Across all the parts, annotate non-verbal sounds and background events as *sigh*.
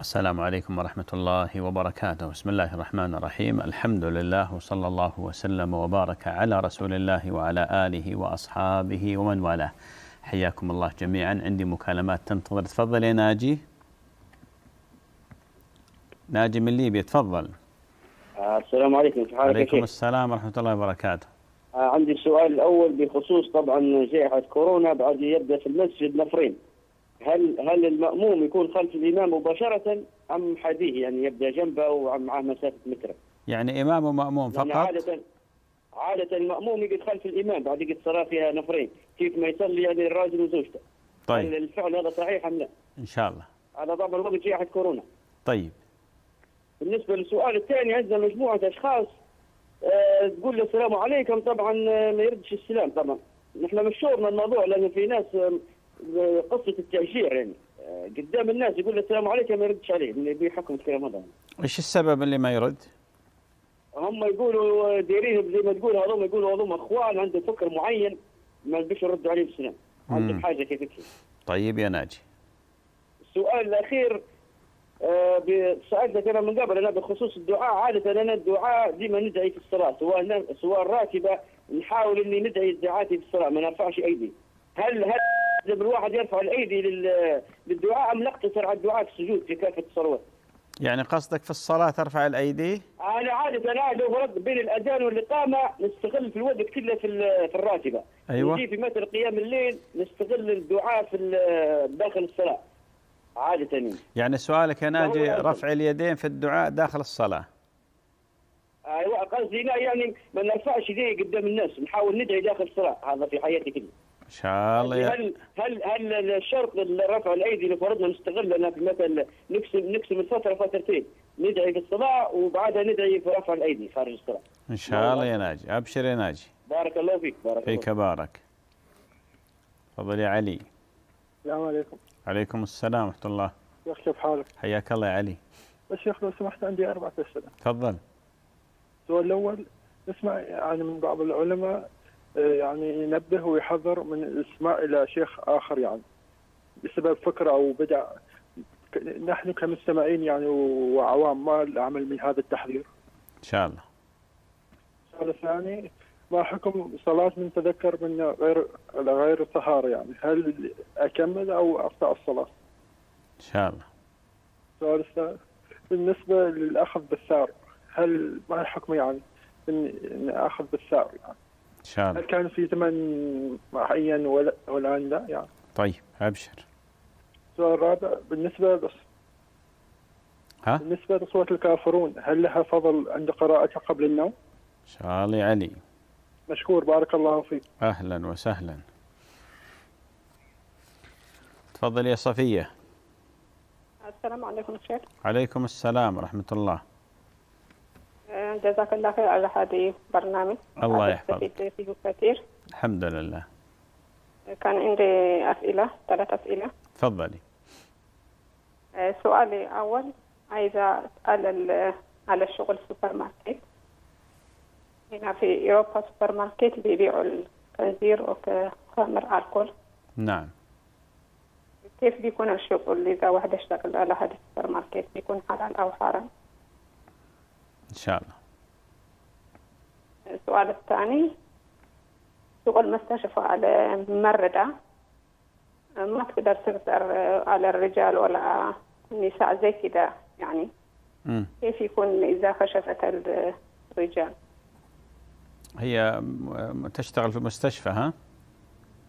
السلام عليكم ورحمة الله وبركاته بسم الله الرحمن الرحيم الحمد لله وصلى الله وسلم وبارك على رسول الله وعلى آله وأصحابه ومن والاه حياكم الله جميعا عندي مكالمات تنتظر تفضل يا ناجي ناجي من ليبيا تفضل السلام عليكم كيف حالك عليكم السلام ورحمة الله وبركاته آه، عندي السؤال الأول بخصوص طبعا جائحة كورونا بعد يبدأ في المسجد نفرين هل هل المأموم يكون خلف الإمام مباشرة أم حديه يعني يبدأ جنبه ومعه مسافة متر يعني إمام ومأموم فقط عادة عادة المأموم يقعد خلف الإمام بعد يقعد صلاة فيها نفرين كيف ما يصلي يعني الراجل وزوجته طيب هل الفعل هذا صحيح أم لا؟ إن شاء الله على طبعا الوقت جائحة كورونا طيب بالنسبة للسؤال الثاني عندنا مجموعة أشخاص آه، تقول له السلام عليكم طبعا آه، ما يردش السلام طبعا نحن مش شورنا الموضوع لأن في ناس آه، قصه التاشير يعني آه، قدام الناس يقول له السلام عليكم ما يردش عليه اللي بيحكم في رمضان ايش السبب اللي ما يرد؟ هم يقولوا دايرين زي ما تقول هذول يقولوا هذول اخوان عندهم فكر معين ما بيش يردوا عليه بالسلام عندهم حاجه كيف كيف طيب يا ناجي السؤال الاخير آه سالتك انا من قبل انا بخصوص الدعاء عاده انا الدعاء ديما ندعي في الصلاه سواء سواء الراتبه نحاول اني ندعي دعاتي في الصلاه ما نرفعش ايدي هل هل لازم الواحد يرفع الايدي للدعاء ام نقتصر على الدعاء في السجود في كافه الصلوات. يعني قصدك في الصلاه ترفع الايدي؟ انا عاده انا لو فرق بين الاذان والاقامه نستغل في الوقت كله في في الراتبه. ايوه. نجي في مثل قيام الليل نستغل الدعاء في داخل الصلاه. عادة يعني سؤالك يا ناجي رفع اليدين في الدعاء داخل الصلاة ايوه قصدي لا يعني ما نرفعش يدي قدام الناس نحاول ندعي داخل الصلاة هذا في حياتي كلها ان شاء الله هل هل هل الشرط رفع الايدي لفرضنا نستغلها مثلا نقسم نقسم الفتره فترتين ندعي بالصلاه وبعدها ندعي برفع الايدي خارج الصلاه. ان شاء الله يا ناجي ابشر يا ناجي. بارك الله فيك بارك فيك الله. بارك. تفضل يا علي. السلام عليكم. عليكم السلام ورحمه الله. يا كيف حالك؟ حياك الله يا علي. بس اخي لو سمحت عندي اربع اسئله. تفضل. السؤال الاول نسمع يعني من بعض العلماء آه، يعني ينبه ويحذر من الاسماء الى شيخ اخر يعني بسبب فكره او بدع نحن كمستمعين يعني وعوام ما العمل من هذا التحذير. ان شاء الله. السؤال الثاني ما حكم صلاة من تذكر من غير غير الطهار يعني هل أكمل أو أقطع الصلاة؟ إن شاء الله. السؤال الثالث بالنسبة للأخذ بالثار هل ما الحكم يعني اني أخذ بالثار يعني؟ ان شاء الله كان في ثمان معين ولا والان لا يعني طيب ابشر السؤال الرابع بالنسبه بس ها بالنسبه لصوره الكافرون هل لها فضل عند قراءتها قبل النوم؟ ان شاء يا علي مشكور بارك الله فيك اهلا وسهلا تفضل يا صفيه السلام عليكم شيخ عليكم السلام ورحمه الله جزاك الله خير على هذه البرنامج الله يحفظك كثير الحمد لله كان عندي أسئلة ثلاث أسئلة تفضلي آه، سؤالي أول عايزة أسأل على الشغل سوبر ماركت هنا في أوروبا سوبر ماركت بيبيعوا الخنزير وخمر الكول نعم كيف بيكون الشغل إذا واحد اشتغل على هذا السوبر ماركت بيكون حلال أو حرام؟ إن شاء الله السؤال الثاني شغل مستشفى على ممرضة ما تقدر تقدر آه، على الرجال ولا النساء زي كده يعني كيف يكون إذا خشفت الرجال هي تشتغل في مستشفى ها؟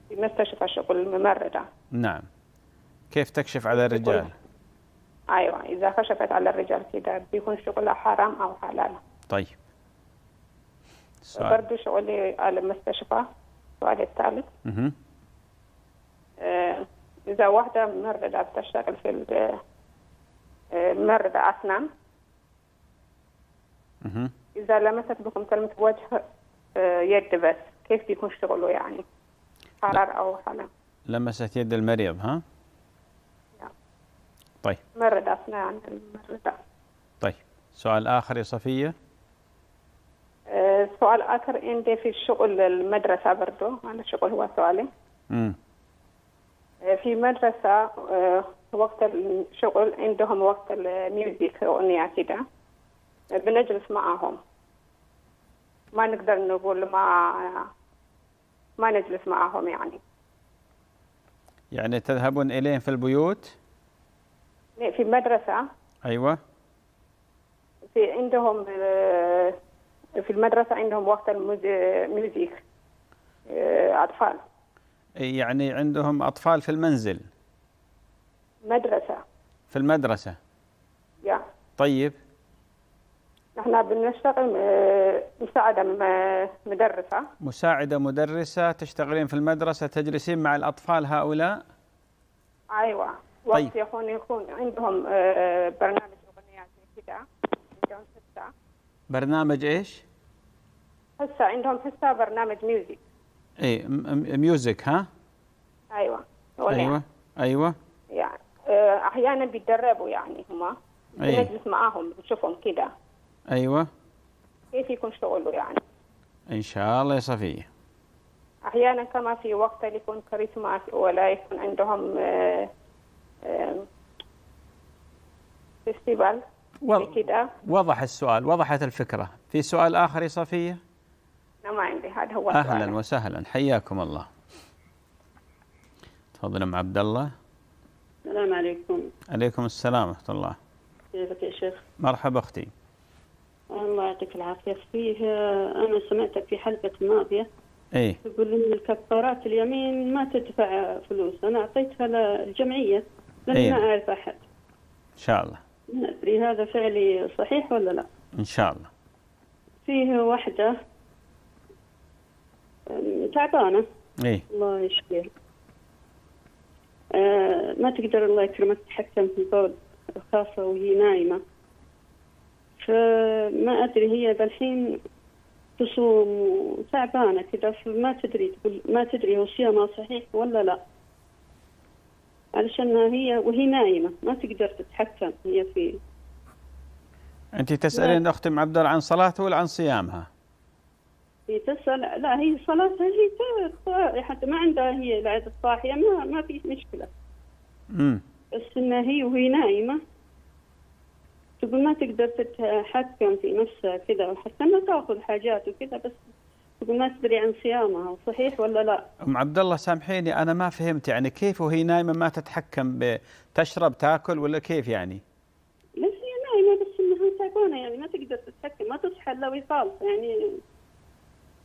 في مستشفى شغل ممرضة نعم كيف تكشف على الرجال؟ أيوة إذا خشفت على الرجال كده بيكون شغلها حرام أو حلال طيب برضه شغلي على المستشفى السؤال الثالث آه إذا واحدة ممرضة بتشتغل في ممرضة آه، أسنان إذا لمست بكم كلمة وجه آه، يد بس كيف بيكون شغله يعني حرارة أو حلا لمست يد المريض ها؟ طيب ممرضة أسنان الممرضة طيب سؤال آخر يا صفية سؤال اخر عندي في الشغل المدرسه برضه انا الشغل هو سؤالي امم في مدرسه آه، وقت الشغل عندهم وقت الميوزك اغنيه كده آه، بنجلس معهم ما نقدر نقول ما ما نجلس معهم يعني يعني تذهبون اليهم في البيوت؟ في المدرسه ايوه في عندهم في المدرسه عندهم وقت الميوزيك آه، اطفال إيه، يعني عندهم اطفال في المنزل مدرسه في المدرسه يا طيب نحن بنشتغل آه، مساعدة مدرسة مساعدة مدرسة تشتغلين في المدرسة تجلسين مع الأطفال هؤلاء؟ أيوة طيب. وقت طيب. يكون يكون عندهم آه، برنامج برنامج ايش؟ هسه عندهم هسه برنامج ميوزك اي ميوزك ها؟ ايوه ايوه ايوه يعني آه، احيانا بيتدربوا يعني هم أيوة. بنجلس معاهم بنشوفهم كده ايوه كيف يكون شغله يعني ان شاء الله يا صفيه احيانا كما في وقت يكون كريسماس ولا يكون عندهم آه، آه، فيستيفال وضح السؤال وضحت الفكرة في سؤال آخر يا صفية ما عندي هذا هو أهلا سؤال. وسهلا حياكم الله تفضل أم عبد الله السلام عليكم عليكم السلام ورحمة الله كيفك يا شيخ مرحبا أختي الله يعطيك العافية فيه آه، أنا سمعتك في حلقة ماضية ايه تقول ان الكفارات اليمين ما تدفع فلوس انا اعطيتها للجمعيه لاني إيه؟ ما اعرف احد ان شاء الله ندري هذا فعلي صحيح ولا لا ان شاء الله فيه واحده تعبانه اي الله يشفيها أه، ما تقدر الله يكرمك تتحكم في البول خاصة وهي نايمة فما أدري هي بالحين تصوم وتعبانة كذا فما تدري تقول ما تدري هو صيامها صحيح ولا لا علشان هي وهي نايمة ما تقدر تتحكم هي في أنت تسألين لا. عبد الله عن صلاتها ولا عن صيامها؟ هي تسأل لا هي صلاتها هي حتى ما عندها هي بعد الصاحية ما ما في مشكلة. امم بس إنها هي وهي نايمة تقول ما تقدر تتحكم في نفسها كذا وحتى ما تاخذ حاجات وكذا بس ما تدري عن صيامها صحيح ولا لا ام عبد الله سامحيني انا ما فهمت يعني كيف وهي نايمه ما تتحكم تشرب تاكل ولا كيف يعني بس هي نايمه بس انها تعبانه يعني ما تقدر تتحكم ما تصحى الا وهي يعني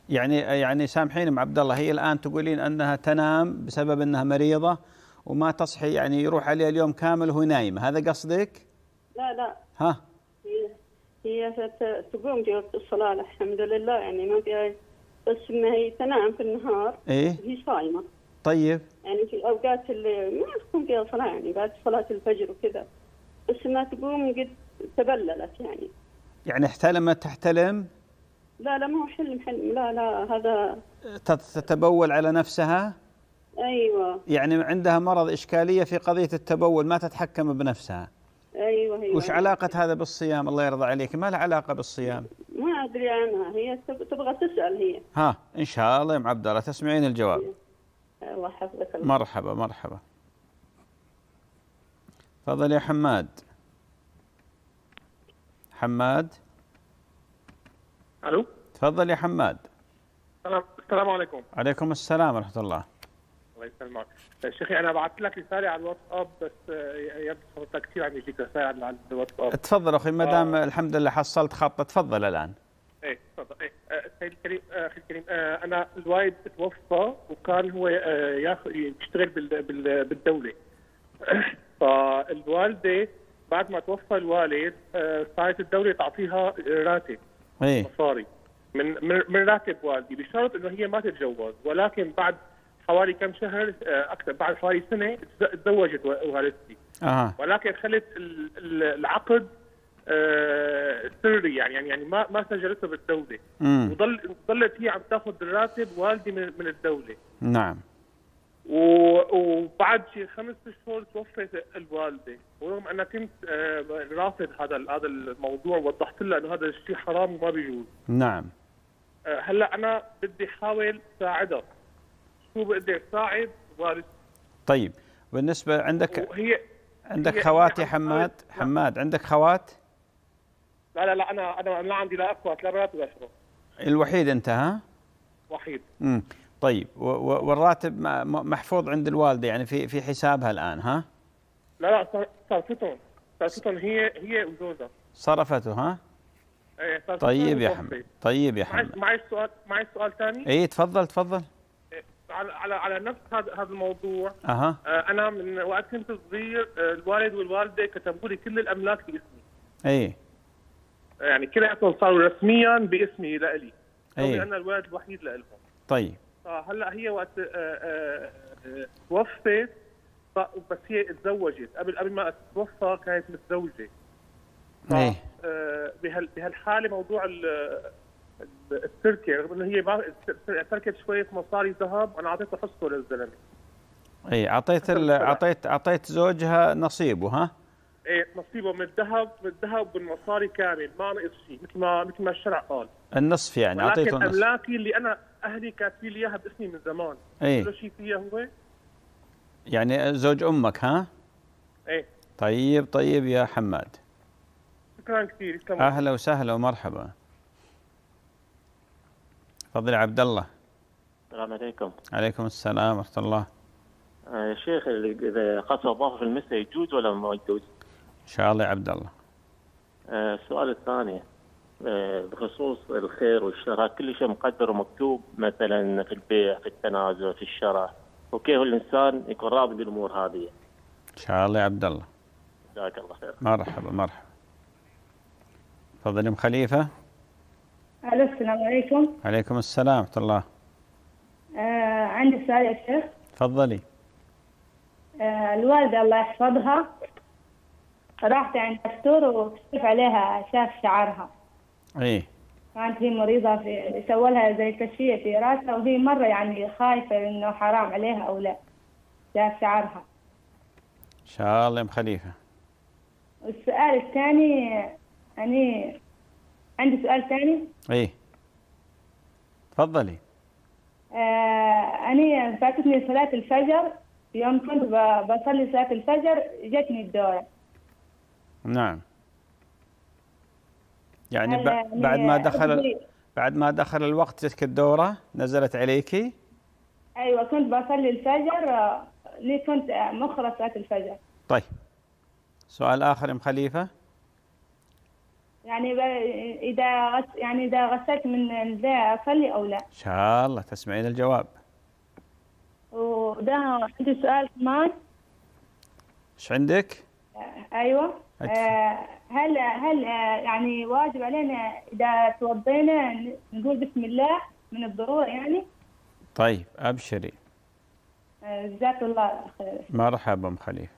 يعني يعني سامحيني ام عبد الله هي الان تقولين انها تنام بسبب انها مريضه وما تصحي يعني يروح عليها اليوم كامل وهي نايمه هذا قصدك؟ لا لا ها هي تقوم جوة الصلاة الحمد لله يعني ما فيها بس ما هي تنام في النهار ايه هي صايمه طيب يعني في اوقات اللي ما تكون فيها صلاه يعني بعد صلاه الفجر وكذا بس ما تقوم قد تبللت يعني يعني احتلمت تحتلم؟ لا لا ما هو حلم حلم لا لا هذا تتبول على نفسها؟ ايوه يعني عندها مرض اشكاليه في قضيه التبول ما تتحكم بنفسها ايوه ايوه وش علاقه هذا بالصيام الله يرضى عليك ما له علاقه بالصيام ادري عنها هي تبغى تسال هي ها ان شاء الله يا ام عبد الله تسمعين الجواب الله يحفظك مرحبا مرحبا تفضل يا حماد حماد الو تفضل يا حماد السلام عليكم عليكم السلام ورحمه الله الله يسلمك شيخي انا بعثت لك رساله على الواتساب بس يبدو كثير عم يجيك رسائل على الواتساب تفضل اخي ما دام آه. الحمد لله حصلت خط تفضل الان ايه تفضل ايه آه، سيد الكريم آه، اخي الكريم آه، انا الوالد توفى وكان هو ياخذ يشتغل بالدوله *coughs* فالوالده بعد ما توفى الوالد صارت الدوله تعطيها راتب ايه مصاري من من راتب والدي بشرط انه هي ما تتجوز ولكن بعد حوالي كم شهر اكثر بعد حوالي سنه تزوجت والدتي آه. ولكن خلت العقد آه، سري يعني،, يعني يعني ما ما سجلتها بالدوله وضل هي عم تاخذ الراتب والدي من, من الدوله نعم وبعد شي خمس شهور توفت الوالده ورغم انا كنت آه، رافض هذا هذا الموضوع وضحت لها انه هذا الشيء حرام وما بيجوز نعم آه، هلا انا بدي احاول ساعدها شو بقدر ساعد والدتي طيب بالنسبه عندك هي عندك خواتي حماد نعم. حماد عندك خوات؟ لا لا لا انا انا ما عندي لا اخوات لا بنات ولا شباب الوحيد انت ها؟ وحيد امم طيب والراتب محفوظ عند الوالده يعني في في حسابها الان ها؟ لا لا صرفتهم صرفتهم هي هي وجوزها صرفته ها؟ ايه طيب يا حمد طيب يا حمد معي سؤال معي سؤال ثاني ايه تفضل تفضل إيه، على على على نفس هذا هذا الموضوع اها آه، انا من وقت كنت صغير آه، الوالد والوالده كتبوا لي كل الاملاك باسمي ايه يعني كلياتهم صاروا رسميا باسمي لإلي أي. انا الولد الوحيد لإلهم طيب هلا هي وقت آه، آه، آه، توفت بس هي اتزوجت قبل قبل ما تتوفى كانت متزوجه ايه بهال بهالحاله موضوع التركي رغم انه هي ما تركت شويه مصاري ذهب انا اعطيته حصته للزلمه اي اعطيت اعطيت اعطيت زوجها نصيبه ها إيه نصيبه من الذهب من الذهب والمصاري كامل ما نقص شيء مثل ما مثل ما الشرع قال النصف يعني اعطيته النصف املاكي اللي انا اهلي كاتبين لي اياها باسمي من زمان ايه كل شيء فيها هو يعني زوج امك ها؟ ايه طيب طيب يا حماد شكرا كثير اهلا وسهلا ومرحبا تفضل عبد الله السلام عليكم عليكم السلام ورحمه الله يا آه، شيخ اذا قصر الظهر في المسجد يجوز ولا ما يجوز؟ ان شاء الله يا عبد الله السؤال آه، الثاني آه، بخصوص الخير والشراء كل شيء مقدر ومكتوب مثلا في البيع في التنازع في الشراء وكيف الانسان يكون راضي بالامور هذه ان شاء الله يا عبد الله جزاك الله خير مرحبا مرحبا تفضل ام خليفه الو السلام عليكم عليكم السلام ورحمه الله آه عندي سؤال يا شيخ تفضلي آه الوالده الله يحفظها راحت عند دكتور وكشف عليها شاف شعرها ايه كانت هي مريضة في سوى لها زي تشفيه في راسها وهي مرة يعني خايفة انه حرام عليها او لا شاف شعرها ان شاء الله يا ام خليفة والسؤال الثاني أني عندي سؤال ثاني ايه تفضلي آه، أنا فاتتني صلاة الفجر يوم كنت بصلي صلاة الفجر جتني الدورة نعم يعني, يعني بعد ما دخل بعد ما دخل الوقت تلك الدورة نزلت عليك أيوة كنت بصلي الفجر آه، لي كنت مخرة صلاة الفجر طيب سؤال آخر أم خليفة يعني إذا غس يعني إذا غسلت من ذا أصلي أو لا إن شاء الله تسمعين الجواب وده عندي سؤال كمان إيش عندك؟ ايوه آه، هل هل آه، يعني واجب علينا اذا توضينا نقول بسم الله من الضروره يعني طيب ابشري آه، جزاك الله خير مرحبا ام خليفه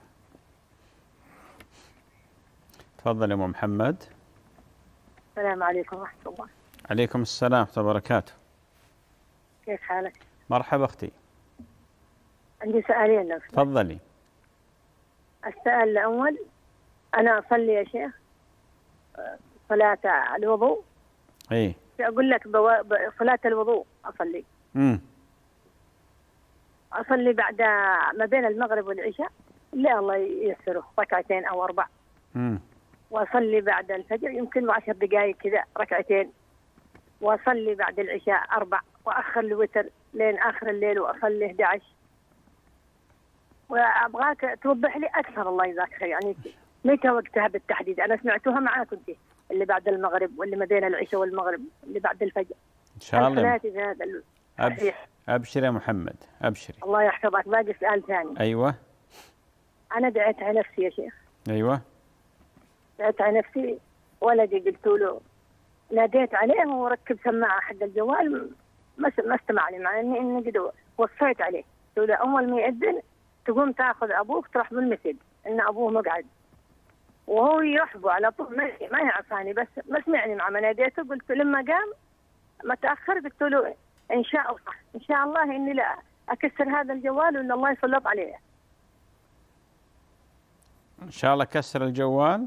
تفضل يا ام محمد السلام عليكم ورحمه الله عليكم السلام ورحمه الله وبركاته كيف حالك؟ مرحبا اختي عندي سؤالين لو تفضلي السؤال الأول أنا أصلي يا شيخ صلاة الوضوء إيه أقول لك بو... صلاة الوضوء أصلي مم. أصلي بعد ما بين المغرب والعشاء لا الله ييسره ركعتين أو أربع مم. وأصلي بعد الفجر يمكن عشر دقائق كذا ركعتين وأصلي بعد العشاء أربع وأخر الوتر لين آخر الليل وأصلي 11 وابغاك توضح لي اكثر الله يجزاك خير يعني متى وقتها بالتحديد انا سمعتوها معاك انت اللي بعد المغرب واللي ما بين العشاء والمغرب اللي بعد الفجر ان شاء الله أبشر, ابشري يا محمد ابشري الله يحفظك باقي سؤال ثاني ايوه انا دعيت على نفسي يا شيخ ايوه دعيت على نفسي ولدي قلت له ناديت عليه وركب سماعه حق الجوال ما ما استمع لي مع اني اني قد وصيت عليه قلت له اول ما ياذن تقوم تاخذ ابوك تروح بالمسجد ان ابوه مقعد وهو يحبه على طول ما ما يعرفاني بس ما سمعني مع ما ناديته قلت لما قام متاخر قلت له ان شاء الله ان شاء الله اني لا اكسر هذا الجوال وان الله يسلط عليه ان شاء الله كسر الجوال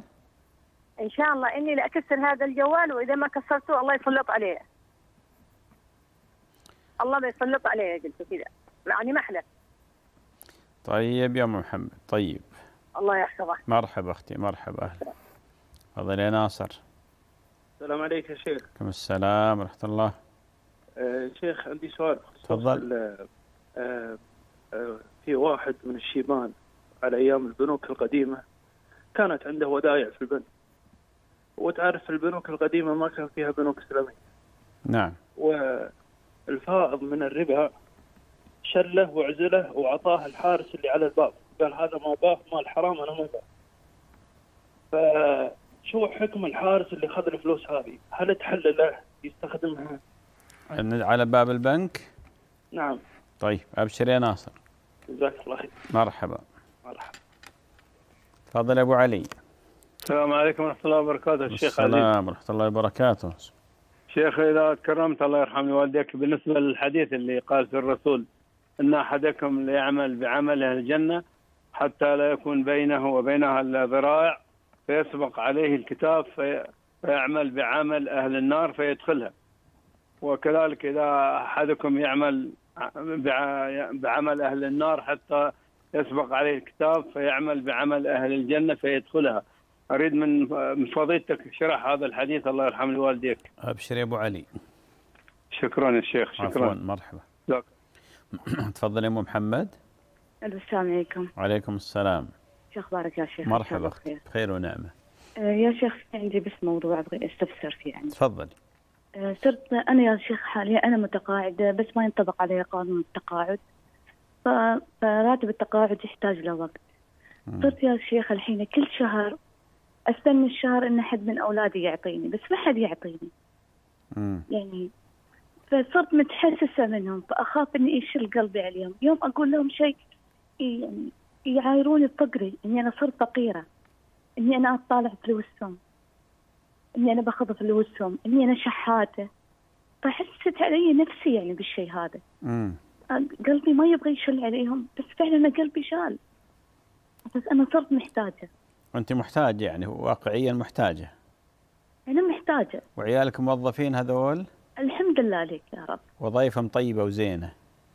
ان شاء الله اني لا اكسر هذا الجوال واذا ما كسرته الله يسلط عليه الله بيسلط عليه قلت كذا يعني ما حلف طيب يا ام محمد طيب الله يحفظك مرحبا اختي مرحبا اهلا تفضل يا ناصر السلام عليك يا شيخ عليكم السلام ورحمه الله آه، شيخ عندي سؤال تفضل آه، آه، في واحد من الشيبان على ايام البنوك القديمه كانت عنده ودائع في البنك وتعرف البنوك القديمه ما كان فيها بنوك اسلاميه نعم والفائض من الربا شله وعزله وعطاه الحارس اللي على الباب قال هذا ما باه مال حرام انا ما باه فشو حكم الحارس اللي اخذ الفلوس هذه هل تحل له يستخدمها على باب البنك نعم طيب ابشر يا ناصر جزاك الله خير مرحبا مرحبا تفضل ابو علي السلام عليكم ورحمه الله وبركاته الشيخ علي السلام ورحمه الله وبركاته شيخ اذا تكرمت الله يرحم والديك بالنسبه للحديث اللي قال في الرسول ان احدكم ليعمل بعمل اهل الجنه حتى لا يكون بينه وبينها الا ذراع فيسبق عليه الكتاب فيعمل بعمل اهل النار فيدخلها وكذلك اذا احدكم يعمل بعمل اهل النار حتى يسبق عليه الكتاب فيعمل بعمل اهل الجنه فيدخلها اريد من من فضيلتك شرح هذا الحديث الله يرحم والديك ابشر يا ابو علي شكرا يا شيخ شكرا عفوا مرحبا *coughs* تفضلي ام محمد السلام عليكم وعليكم السلام شو اخبارك يا شيخ مرحبا اختي بخير ونعمه أه، يا شيخ عندي بس موضوع ابغى استفسر فيه يعني تفضلي أه، صرت انا يا شيخ حاليا انا متقاعده بس ما ينطبق علي قانون التقاعد فراتب التقاعد يحتاج له وقت صرت يا شيخ الحين كل شهر استنى الشهر ان حد من اولادي يعطيني بس ما حد يعطيني مم. يعني فصرت متحسسة منهم فأخاف إني اشيل قلبي عليهم يوم أقول لهم شيء يعني يعايروني بفقري إني أنا صرت فقيرة إني أنا أطالع فلوسهم إني أنا باخذ فلوسهم إني أنا شحاتة فحست علي نفسي يعني بالشيء هذا قلبي ما يبغى يشل عليهم بس فعلا أنا قلبي شال بس أنا صرت محتاجة أنت محتاجة يعني واقعيا محتاجة أنا محتاجة وعيالك موظفين هذول؟ لله لك يا رب وظائفهم طيبة وزينة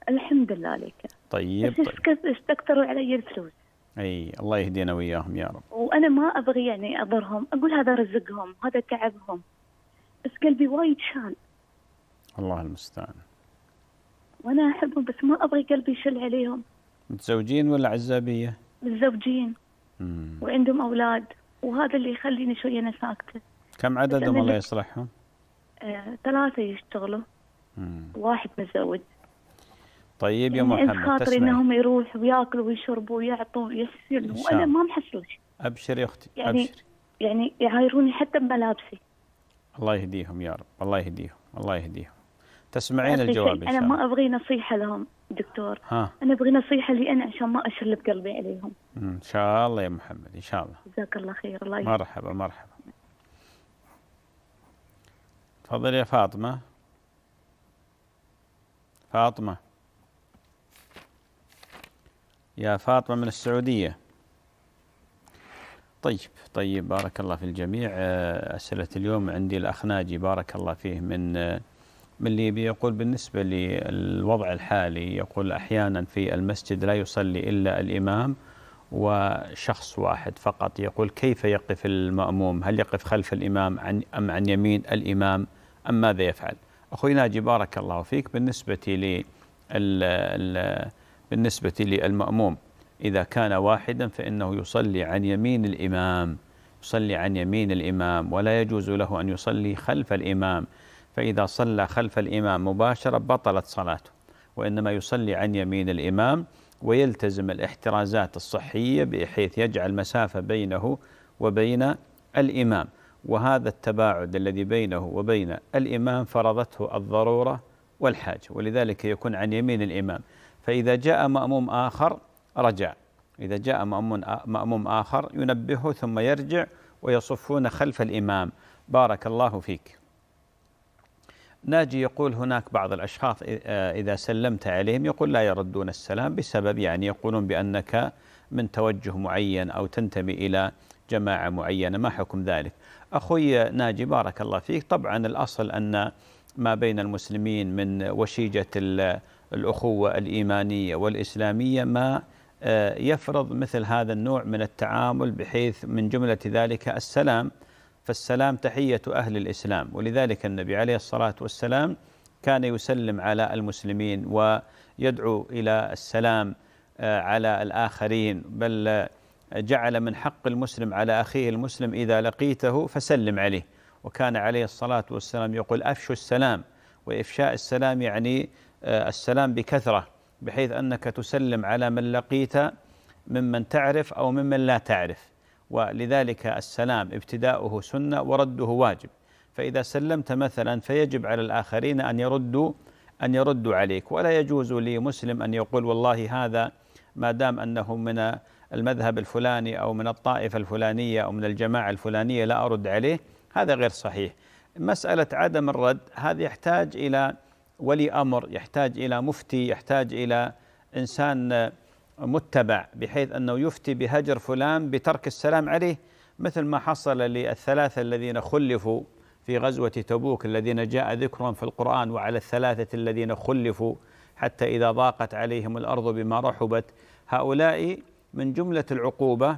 الحمد لله لك طيب بس طيب. استكثروا علي الفلوس اي الله يهدينا وياهم يا رب وانا ما ابغي يعني اضرهم اقول هذا رزقهم هذا تعبهم بس قلبي وايد شال الله المستعان وانا احبهم بس ما ابغي قلبي يشل عليهم متزوجين ولا عزابيه متزوجين وعندهم اولاد وهذا اللي يخليني شويه انا ساكته كم عددهم الله يصلحهم آه، ثلاثة يشتغلوا واحد متزوج طيب يا يعني محمد تسمع خاطري انهم يروحوا وياكلوا ويشربوا ويعطوا ويحسنوا وانا ما ابشر ابشري اختي يعني ابشري يعني يعايروني حتى بملابسي الله يهديهم يا رب الله يهديهم الله يهديهم تسمعين الجواب إن شاء انا ما ابغي نصيحه لهم دكتور ها. انا ابغي نصيحه لي انا عشان ما اشلب قلبي عليهم ان شاء الله يا محمد ان شاء الله جزاك الله خير الله يهديهم. مرحبا مرحبا تفضل يا فاطمة فاطمة يا فاطمة من السعودية طيب طيب بارك الله في الجميع آه، أسئلة اليوم عندي الأخ ناجي بارك الله فيه من آه، من ليبيا يقول بالنسبة للوضع الحالي يقول أحيانا في المسجد لا يصلي إلا الإمام وشخص واحد فقط يقول كيف يقف المأموم هل يقف خلف الإمام عن أم عن يمين الإمام أم ماذا يفعل أخوي ناجي بارك الله فيك بالنسبة لي بالنسبة للمأموم إذا كان واحدا فإنه يصلي عن يمين الإمام يصلي عن يمين الإمام ولا يجوز له أن يصلي خلف الإمام فإذا صلى خلف الإمام مباشرة بطلت صلاته وإنما يصلي عن يمين الإمام ويلتزم الاحترازات الصحية بحيث يجعل مسافة بينه وبين الإمام وهذا التباعد الذي بينه وبين الإمام فرضته الضرورة والحاجة ولذلك يكون عن يمين الإمام فإذا جاء مأموم آخر رجع إذا جاء مأموم آخر ينبهه ثم يرجع ويصفون خلف الإمام بارك الله فيك ناجي يقول هناك بعض الأشخاص إذا سلمت عليهم يقول لا يردون السلام بسبب يعني يقولون بأنك من توجه معين أو تنتمي إلى جماعة معينة ما حكم ذلك أخوي ناجي بارك الله فيك طبعا الأصل أن ما بين المسلمين من وشيجة الأخوة الإيمانية والإسلامية ما آه، يفرض مثل هذا النوع من التعامل بحيث من جملة ذلك السلام فالسلام تحية أهل الإسلام ولذلك النبي عليه الصلاة والسلام كان يسلم على المسلمين ويدعو إلى السلام آه، على الآخرين بل آه، جعل من حق المسلم على أخيه المسلم إذا لقيته فسلم عليه وكان عليه الصلاة والسلام يقول أفشوا السلام وإفشاء السلام يعني آه، السلام بكثرة بحيث أنك تسلم على من لقيت ممن تعرف أو ممن لا تعرف ولذلك السلام ابتداؤه سنة ورده واجب فإذا سلمت مثلا فيجب على الآخرين أن يردوا أن يردوا عليك ولا يجوز لمسلم أن يقول والله هذا ما دام أنه من المذهب الفلاني أو من الطائفة الفلانية أو من الجماعة الفلانية لا أرد عليه هذا غير صحيح مسألة عدم الرد هذا يحتاج إلى ولي أمر يحتاج إلى مفتي يحتاج إلى إنسان متبع بحيث أنه يفتي بهجر فلان بترك السلام عليه مثل ما حصل للثلاثة الذين خلفوا في غزوة تبوك الذين جاء ذكرهم في القرآن وعلى الثلاثة الذين خلفوا حتى إذا ضاقت عليهم الأرض بما رحبت هؤلاء من جملة العقوبة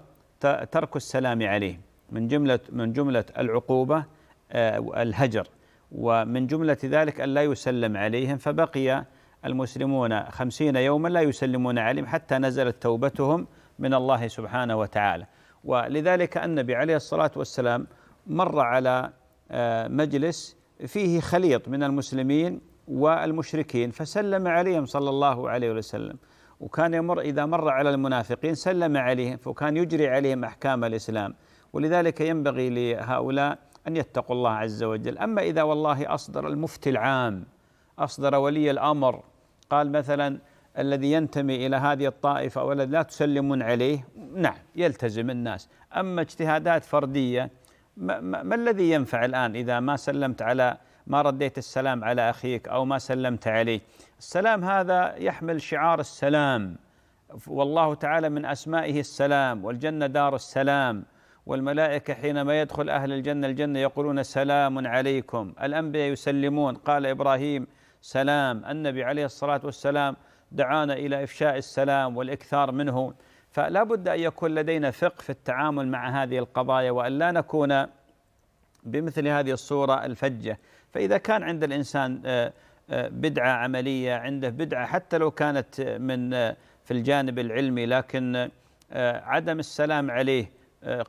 ترك السلام عليه من جملة من جملة العقوبة آه، الهجر ومن جملة ذلك أن لا يسلم عليهم فبقي المسلمون خمسين يوما لا يسلمون عليهم حتى نزلت توبتهم من الله سبحانه وتعالى ولذلك النبي عليه الصلاة والسلام مر على آه، مجلس فيه خليط من المسلمين والمشركين فسلم عليهم صلى الله عليه وسلم وكان يمر إذا مر على المنافقين سلم عليهم فكان يجري عليهم أحكام الإسلام ولذلك ينبغي لهؤلاء أن يتقوا الله عز وجل أما إذا والله أصدر المفتي العام أصدر ولي الأمر قال مثلا الذي ينتمي إلى هذه الطائفة الذي لا تسلمون عليه نعم يلتزم الناس أما اجتهادات فردية ما, ما, ما الذي ينفع الآن إذا ما سلمت على ما رديت السلام على اخيك او ما سلمت عليه السلام هذا يحمل شعار السلام والله تعالى من اسمائه السلام والجنه دار السلام والملائكه حينما يدخل اهل الجنه الجنه يقولون سلام عليكم الانبياء يسلمون قال ابراهيم سلام النبي عليه الصلاه والسلام دعانا الى افشاء السلام والاكثار منه فلا بد ان يكون لدينا فقه في التعامل مع هذه القضايا وان لا نكون بمثل هذه الصوره الفجه فإذا كان عند الإنسان آه، آه، بدعة عملية عنده بدعة حتى لو كانت من آه، في الجانب العلمي لكن عدم السلام عليه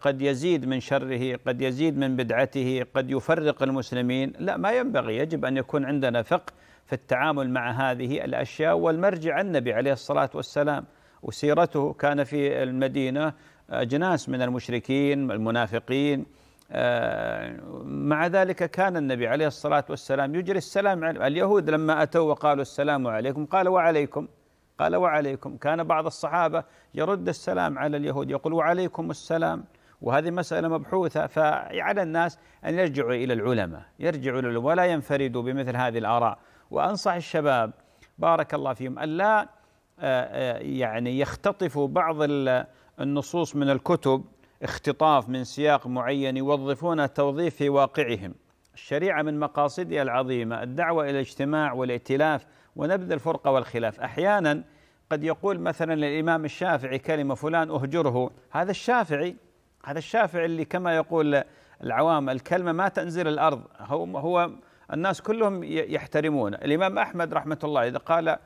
قد يزيد من شره قد يزيد من بدعته قد يفرق المسلمين لا ما ينبغي يجب أن يكون عندنا فقه في التعامل مع هذه الأشياء والمرجع النبي عليه الصلاة والسلام وسيرته كان في المدينة أجناس من المشركين المنافقين آه، مع ذلك كان النبي عليه الصلاة والسلام يجري السلام اليهود لما أتوا وقالوا السلام عليكم قال وعليكم قال وعليكم كان بعض الصحابة يرد السلام على اليهود يقول وعليكم السلام وهذه مسألة مبحوثة فعلى الناس أن يرجعوا إلى العلماء يرجعوا إلى العلماء ولا ينفردوا بمثل هذه الآراء وأنصح الشباب بارك الله فيهم ألا آه، آه، يعني يختطفوا بعض النصوص من الكتب اختطاف من سياق معين يوظفونه توظيف في واقعهم الشريعة من مقاصدها العظيمة الدعوة إلى الاجتماع والائتلاف ونبذ الفرقة والخلاف أحيانا قد يقول مثلا للإمام الشافعي كلمة فلان أهجره هذا الشافعي هذا الشافعي اللي كما يقول العوام الكلمة ما تنزل الأرض هو, هو الناس كلهم يحترمون الإمام أحمد رحمة الله إذا قال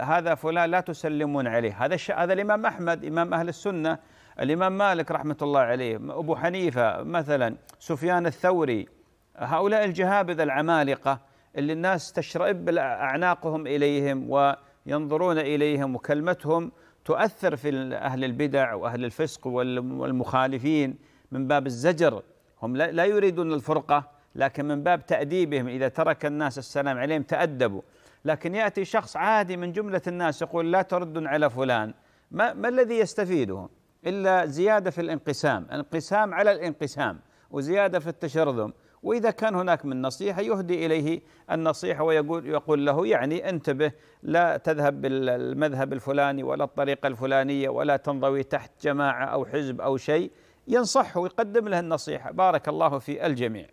هذا فلان لا تسلمون عليه هذا هذا الإمام أحمد إمام أهل السنة الإمام مالك رحمة الله عليه أبو حنيفة مثلا سفيان الثوري هؤلاء الجهابذة العمالقة اللي الناس تشرب أعناقهم إليهم وينظرون إليهم وكلمتهم تؤثر في أهل البدع وأهل الفسق والمخالفين من باب الزجر هم لا يريدون الفرقة لكن من باب تأديبهم إذا ترك الناس السلام عليهم تأدبوا لكن يأتي شخص عادي من جملة الناس يقول لا ترد على فلان ما, ما الذي يستفيده إلا زيادة في الانقسام انقسام على الانقسام وزيادة في التشرذم وإذا كان هناك من نصيحة يهدي إليه النصيحة ويقول يقول له يعني انتبه لا تذهب بالمذهب الفلاني ولا الطريقة الفلانية ولا تنضوي تحت جماعة أو حزب أو شيء ينصحه ويقدم له النصيحة بارك الله في الجميع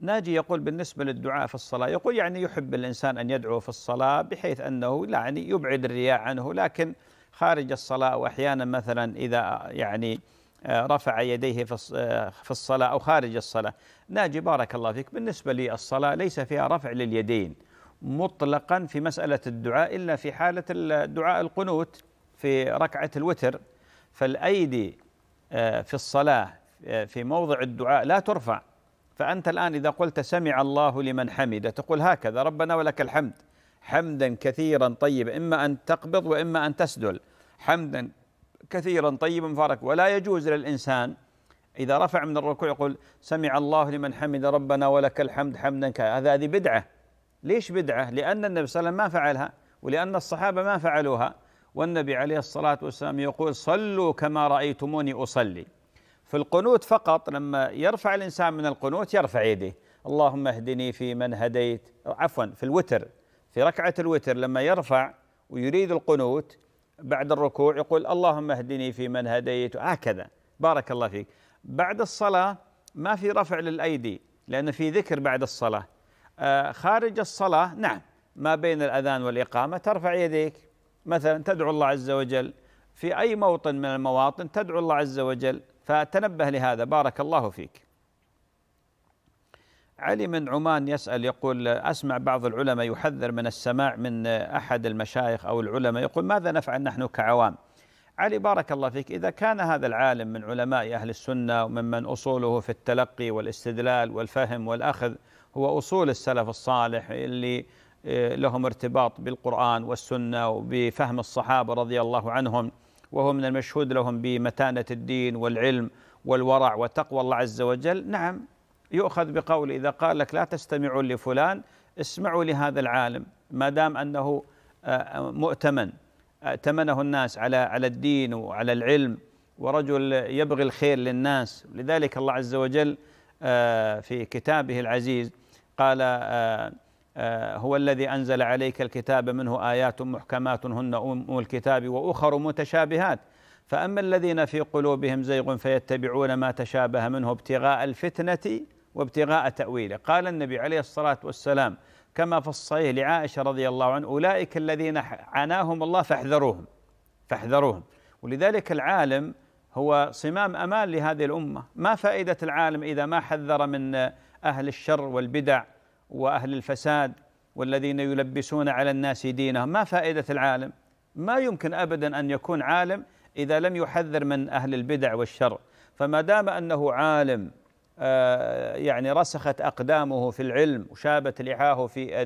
ناجي يقول بالنسبة للدعاء في الصلاة يقول يعني يحب الإنسان أن يدعو في الصلاة بحيث أنه يعني يبعد الرياء عنه لكن خارج الصلاة وأحيانا مثلا إذا يعني آه، رفع يديه آه، في الصلاة أو خارج الصلاة ناجي بارك الله فيك بالنسبة للصلاة ليس فيها رفع لليدين مطلقا في مسألة الدعاء إلا في حالة الدعاء القنوت في ركعة الوتر فالأيدي آه، في الصلاة في موضع الدعاء لا ترفع فأنت الآن إذا قلت سمع الله لمن حمده تقول هكذا ربنا ولك الحمد حمدا كثيرا طيبا إما أن تقبض وإما أن تسدل حمدا كثيرا طيبا مبارك ولا يجوز للإنسان إذا رفع من الركوع يقول سمع الله لمن حمد ربنا ولك الحمد حمدا كذا هذا هذه بدعة ليش بدعة؟ لأن النبي صلى الله عليه وسلم ما فعلها ولأن الصحابة ما فعلوها والنبي عليه الصلاة والسلام يقول صلوا كما رأيتموني أصلي في القنوت فقط لما يرفع الإنسان من القنوت يرفع يديه اللهم اهدني في من هديت عفوا في الوتر في ركعة الوتر لما يرفع ويريد القنوت بعد الركوع يقول اللهم اهدني في من هديت هكذا بارك الله فيك بعد الصلاة ما في رفع للأيدي لأن في ذكر بعد الصلاة آه خارج الصلاة نعم ما بين الأذان والإقامة ترفع يديك مثلا تدعو الله عز وجل في أي موطن من المواطن تدعو الله عز وجل فتنبه لهذا بارك الله فيك علي من عمان يسأل يقول أسمع بعض العلماء يحذر من السماع من أحد المشايخ أو العلماء يقول ماذا نفعل نحن كعوام علي بارك الله فيك إذا كان هذا العالم من علماء أهل السنة وممن أصوله في التلقي والاستدلال والفهم والأخذ هو أصول السلف الصالح اللي آه، لهم ارتباط بالقرآن والسنة وبفهم الصحابة رضي الله عنهم وهو من المشهود لهم بمتانة الدين والعلم والورع وتقوى الله عز وجل نعم يؤخذ بقول إذا قال لك لا تستمعوا لفلان اسمعوا لهذا العالم ما دام أنه آه، مؤتمن آه، ائتمنه الناس على على الدين وعلى العلم ورجل يبغي الخير للناس لذلك الله عز وجل آه، في كتابه العزيز قال هو الذي أنزل عليك الكتاب منه آيات محكمات هن أم الكتاب وأخر متشابهات فأما الذين في قلوبهم زيغ فيتبعون ما تشابه منه ابتغاء الفتنة وابتغاء تأويله قال النبي عليه الصلاة والسلام كما في الصحيح لعائشة رضي الله عنه أولئك الذين عناهم الله فاحذروهم فاحذروهم ولذلك العالم هو صمام أمان لهذه الأمة ما فائدة العالم إذا ما حذر من أهل الشر والبدع وأهل الفساد والذين يلبسون على الناس دينهم ما فائدة العالم ما يمكن أبدا أن يكون عالم إذا لم يحذر من أهل البدع والشر فما دام أنه عالم آه، يعني رسخت أقدامه في العلم وشابت لحاه في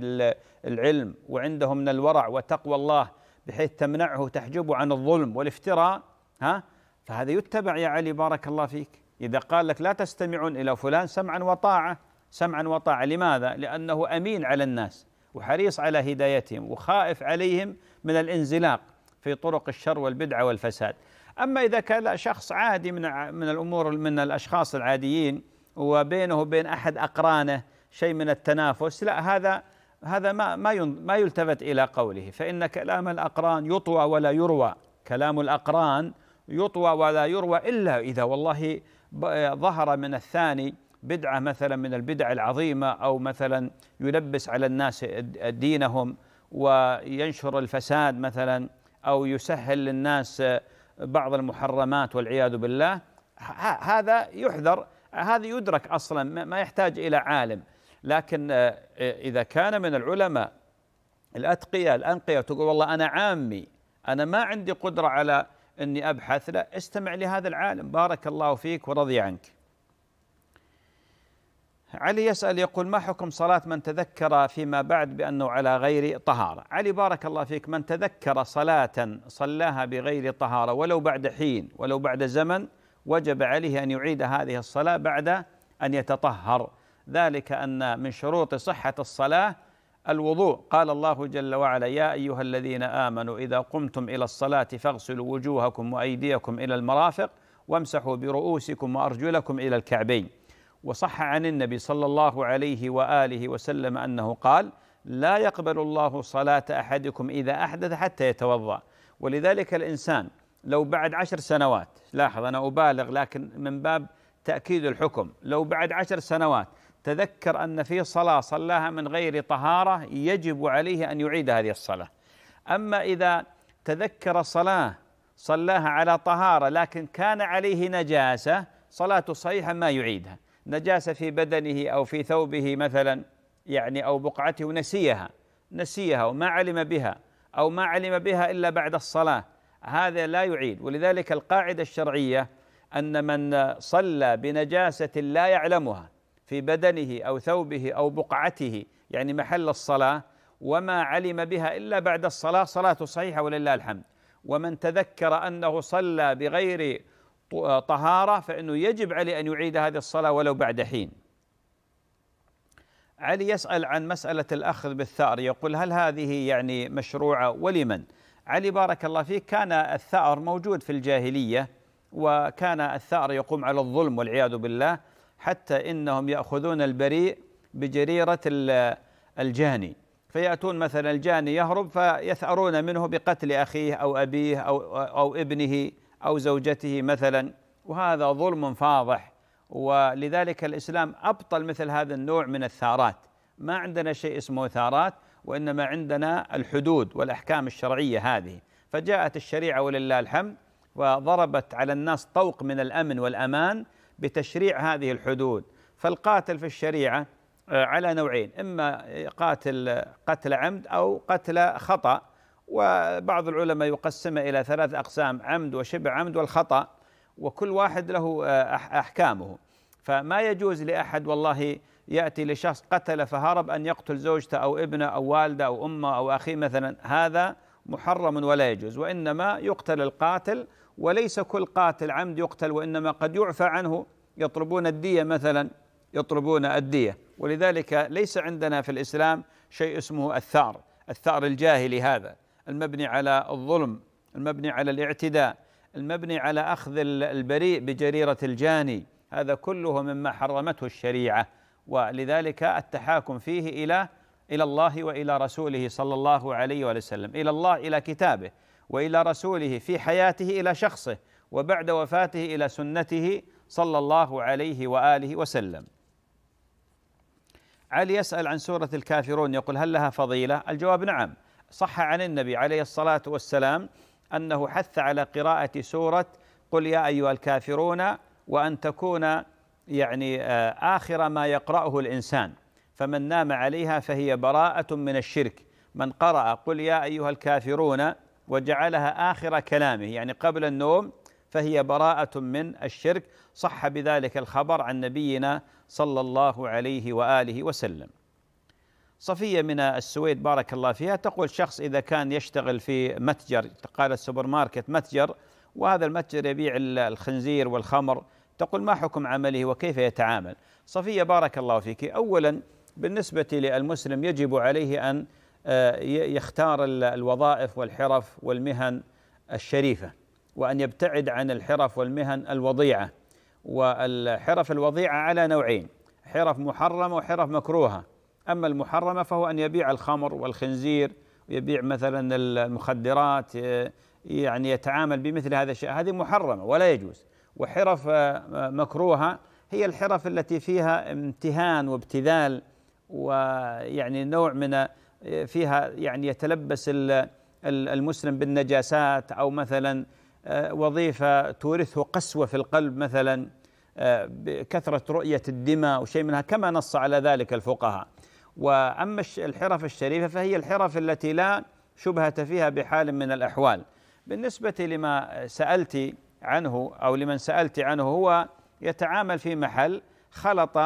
العلم وعنده من الورع وتقوى الله بحيث تمنعه تحجبه عن الظلم والافتراء ها فهذا يتبع يا علي بارك الله فيك إذا قال لك لا تستمعون إلى فلان سمعا وطاعة سمعا وطاعة لماذا؟ لأنه أمين على الناس وحريص على هدايتهم وخائف عليهم من الانزلاق في طرق الشر والبدعة والفساد أما إذا كان شخص عادي من من الأمور من الأشخاص العاديين وبينه وبين احد اقرانه شيء من التنافس لا هذا هذا ما ما ما يلتفت الى قوله فان كلام الاقران يطوى ولا يروى كلام الاقران يطوى ولا يروى الا اذا والله ظهر من الثاني بدعه مثلا من البدع العظيمه او مثلا يلبس على الناس دينهم وينشر الفساد مثلا او يسهل للناس بعض المحرمات والعياذ بالله هذا يحذر هذا يدرك اصلا ما يحتاج الى عالم لكن آه، اذا كان من العلماء الاتقياء الانقياء تقول والله انا عامي انا ما عندي قدره على اني ابحث لا استمع لهذا العالم بارك الله فيك ورضي عنك. علي يسال يقول ما حكم صلاه من تذكر فيما بعد بانه على غير طهاره؟ علي بارك الله فيك من تذكر صلاه صلاها بغير طهاره ولو بعد حين ولو بعد زمن وجب عليه أن يعيد هذه الصلاة بعد أن يتطهر ذلك أن من شروط صحة الصلاة الوضوء قال الله جل وعلا يا أيها الذين آمنوا إذا قمتم إلى الصلاة فاغسلوا وجوهكم وأيديكم إلى المرافق وامسحوا برؤوسكم وأرجلكم إلى الكعبين وصح عن النبي صلى الله عليه وآله وسلم أنه قال لا يقبل الله صلاة أحدكم إذا أحدث حتى يتوضأ ولذلك الإنسان لو بعد عشر سنوات لاحظ أنا أبالغ لكن من باب تأكيد الحكم لو بعد عشر سنوات تذكر أن في صلاة صلاها من غير طهارة يجب عليه أن يعيد هذه الصلاة أما إذا تذكر صلاة صلاها على طهارة لكن كان عليه نجاسة صلاته صحيحة ما يعيدها نجاسة في بدنه أو في ثوبه مثلا يعني أو بقعته نسيها نسيها وما علم بها أو ما علم بها إلا بعد الصلاة هذا لا يعيد ولذلك القاعدة الشرعية أن من صلى بنجاسة لا يعلمها في بدنه أو ثوبه أو بقعته يعني محل الصلاة وما علم بها إلا بعد الصلاة صلاة صحيحة ولله الحمد ومن تذكر أنه صلى بغير طهارة فإنه يجب عليه أن يعيد هذه الصلاة ولو بعد حين علي يسأل عن مسألة الأخذ بالثأر يقول هل هذه يعني مشروعة ولمن؟ علي بارك الله فيك كان الثأر موجود في الجاهلية وكان الثأر يقوم على الظلم والعياذ بالله حتى إنهم يأخذون البريء بجريرة الجاني فيأتون مثلا الجاني يهرب فيثأرون منه بقتل أخيه أو أبيه أو, أو ابنه أو زوجته مثلا وهذا ظلم فاضح ولذلك الإسلام أبطل مثل هذا النوع من الثارات ما عندنا شيء اسمه ثارات وإنما عندنا الحدود والأحكام الشرعية هذه فجاءت الشريعة ولله الحمد وضربت على الناس طوق من الأمن والأمان بتشريع هذه الحدود فالقاتل في الشريعة آه، على نوعين إما قاتل قتل عمد أو قتل خطأ وبعض العلماء يقسم إلى ثلاث أقسام عمد وشبه عمد والخطأ وكل واحد له آه، أحكامه فما يجوز لأحد والله يأتي لشخص قتل فهرب أن يقتل زوجته أو ابنه أو والده أو أمه أو أخيه مثلا هذا محرم ولا يجوز وإنما يقتل القاتل وليس كل قاتل عمد يقتل وإنما قد يعفى عنه يطلبون الدية مثلا يطلبون الدية ولذلك ليس عندنا في الإسلام شيء اسمه الثأر الثأر الجاهلي هذا المبني على الظلم المبني على الاعتداء المبني على أخذ البريء بجريرة الجاني هذا كله مما حرمته الشريعة ولذلك التحاكم فيه إلى إلى الله وإلى رسوله صلى الله عليه وسلم إلى الله إلى كتابه وإلى رسوله في حياته إلى شخصه وبعد وفاته إلى سنته صلى الله عليه وآله وسلم علي يسأل عن سورة الكافرون يقول هل لها فضيلة الجواب نعم صح عن النبي عليه الصلاة والسلام أنه حث على قراءة سورة قل يا أيها الكافرون وأن تكون يعني آه، آخر ما يقرأه الإنسان فمن نام عليها فهي براءة من الشرك من قرأ قل يا أيها الكافرون وجعلها آخر كلامه يعني قبل النوم فهي براءة من الشرك صح بذلك الخبر عن نبينا صلى الله عليه وآله وسلم صفية من السويد بارك الله فيها تقول شخص إذا كان يشتغل في متجر قال السوبر ماركت متجر وهذا المتجر يبيع الخنزير والخمر تقول ما حكم عمله وكيف يتعامل صفية بارك الله فيك أولا بالنسبة للمسلم يجب عليه أن آه، يختار الوظائف والحرف والمهن الشريفة وأن يبتعد عن الحرف والمهن الوضيعة والحرف الوضيعة على نوعين حرف محرمة وحرف مكروهة أما المحرمة فهو أن يبيع الخمر والخنزير ويبيع مثلا المخدرات آه، يعني يتعامل بمثل هذا الشيء هذه محرمة ولا يجوز وحرف آه، مكروهه هي الحرف التي فيها امتهان وابتذال ويعني نوع من آه، فيها يعني يتلبس المسلم بالنجاسات او مثلا آه، وظيفه تورثه قسوه في القلب مثلا بكثره رؤيه الدماء وشيء منها كما نص على ذلك الفقهاء واما الحرف الشريفه فهي الحرف التي لا شبهه فيها بحال من الاحوال بالنسبه لما سالت عنه أو لمن سألت عنه هو يتعامل في محل خلط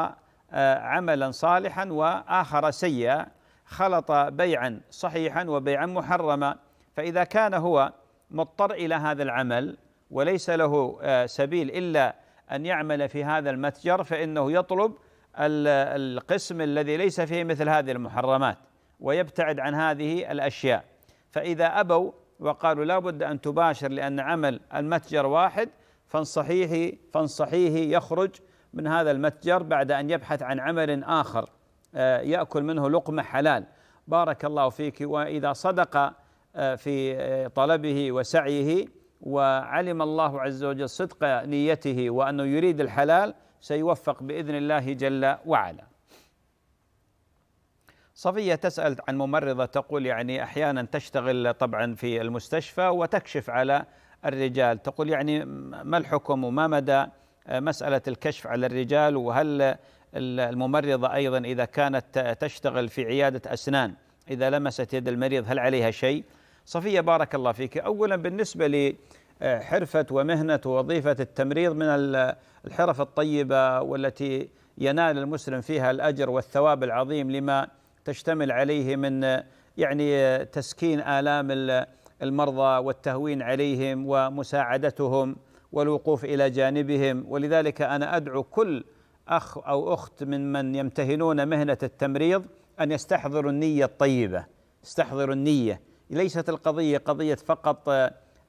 آه، عملا صالحا وآخر سيئا خلط بيعا صحيحا وبيعا محرما فإذا كان هو مضطر إلى هذا العمل وليس له آه، سبيل إلا أن يعمل في هذا المتجر فإنه يطلب القسم الذي ليس فيه مثل هذه المحرمات ويبتعد عن هذه الأشياء فإذا أبوا وقالوا لا بد أن تباشر لأن عمل المتجر واحد فانصحيه فانصحيه يخرج من هذا المتجر بعد أن يبحث عن عمل آخر آه، يأكل منه لقمة حلال بارك الله فيك وإذا صدق آه، في آه، طلبه وسعيه وعلم الله عز وجل صدق نيته وأنه يريد الحلال سيوفق بإذن الله جل وعلا صفية تسأل عن ممرضة تقول يعني أحيانا تشتغل طبعا في المستشفى وتكشف على الرجال تقول يعني ما الحكم وما مدى مسألة الكشف على الرجال وهل الممرضة أيضا إذا كانت تشتغل في عيادة أسنان إذا لمست يد المريض هل عليها شيء صفية بارك الله فيك أولا بالنسبة لحرفة آه، ومهنة ووظيفة التمريض من الحرف الطيبة والتي ينال المسلم فيها الأجر والثواب العظيم لما تشتمل عليه من يعني تسكين آلام المرضى والتهوين عليهم ومساعدتهم والوقوف إلى جانبهم ولذلك أنا أدعو كل أخ أو أخت من من يمتهنون مهنة التمريض أن يستحضروا النية الطيبة استحضروا النية ليست القضية قضية فقط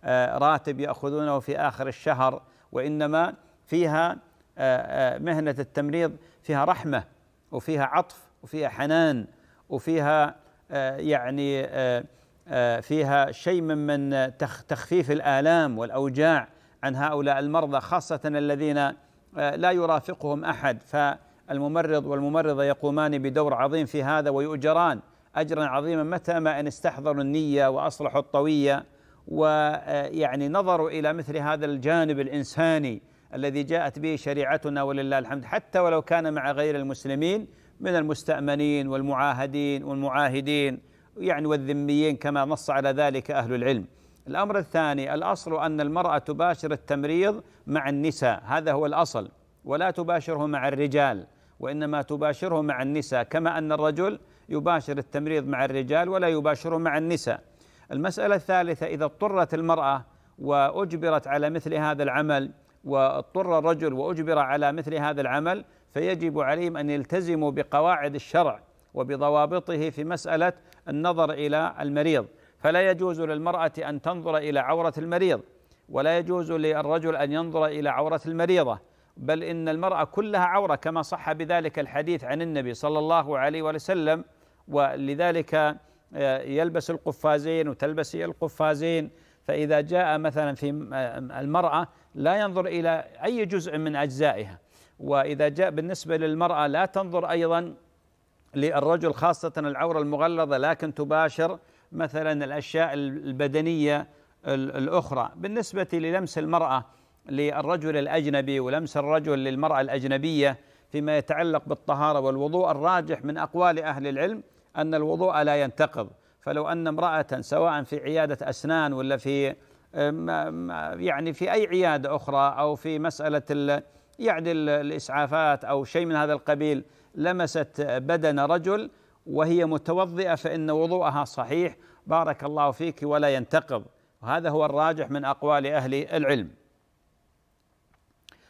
آه، راتب يأخذونه في آخر الشهر وإنما فيها آه، آه، مهنة التمريض فيها رحمة وفيها عطف وفيها حنان وفيها آه، يعني آه، آه، فيها شيء من تخفيف الآلام والأوجاع عن هؤلاء المرضى خاصة الذين لا يرافقهم أحد فالممرض والممرضة يقومان بدور عظيم في هذا ويؤجران أجرا عظيما متى ما أن استحضروا النية وأصلحوا الطوية ويعني نظروا إلى مثل هذا الجانب الإنساني الذي جاءت به شريعتنا ولله الحمد حتى ولو كان مع غير المسلمين من المستأمنين والمعاهدين والمعاهدين يعني والذميين كما نص على ذلك أهل العلم الأمر الثاني الأصل أن المرأة تباشر التمريض مع النساء هذا هو الأصل ولا تباشره مع الرجال وإنما تباشره مع النساء كما أن الرجل يباشر التمريض مع الرجال ولا يباشره مع النساء المسألة الثالثة إذا اضطرت المرأة وأجبرت على مثل هذا العمل واضطر الرجل وأجبر على مثل هذا العمل فيجب عليهم ان يلتزموا بقواعد الشرع وبضوابطه في مساله النظر الى المريض فلا يجوز للمراه ان تنظر الى عوره المريض ولا يجوز للرجل ان ينظر الى عوره المريضه بل ان المراه كلها عوره كما صح بذلك الحديث عن النبي صلى الله عليه وسلم ولذلك آه، يلبس القفازين وتلبس القفازين فإذا جاء مثلا في آه، المرأة لا ينظر إلى أي جزء من أجزائها واذا جاء بالنسبه للمراه لا تنظر ايضا للرجل خاصه العوره المغلظه لكن تباشر مثلا الاشياء البدنيه الاخرى بالنسبه للمس المراه للرجل الاجنبي ولمس الرجل للمراه الاجنبيه فيما يتعلق بالطهاره والوضوء الراجح من اقوال اهل العلم ان الوضوء لا ينتقض فلو ان امراه سواء في عياده اسنان ولا في آه، يعني في اي عياده اخرى او في مساله يعني الإسعافات أو شيء من هذا القبيل لمست بدن رجل وهي متوضئة فإن وضوءها صحيح بارك الله فيك ولا ينتقض وهذا هو الراجح من أقوال أهل العلم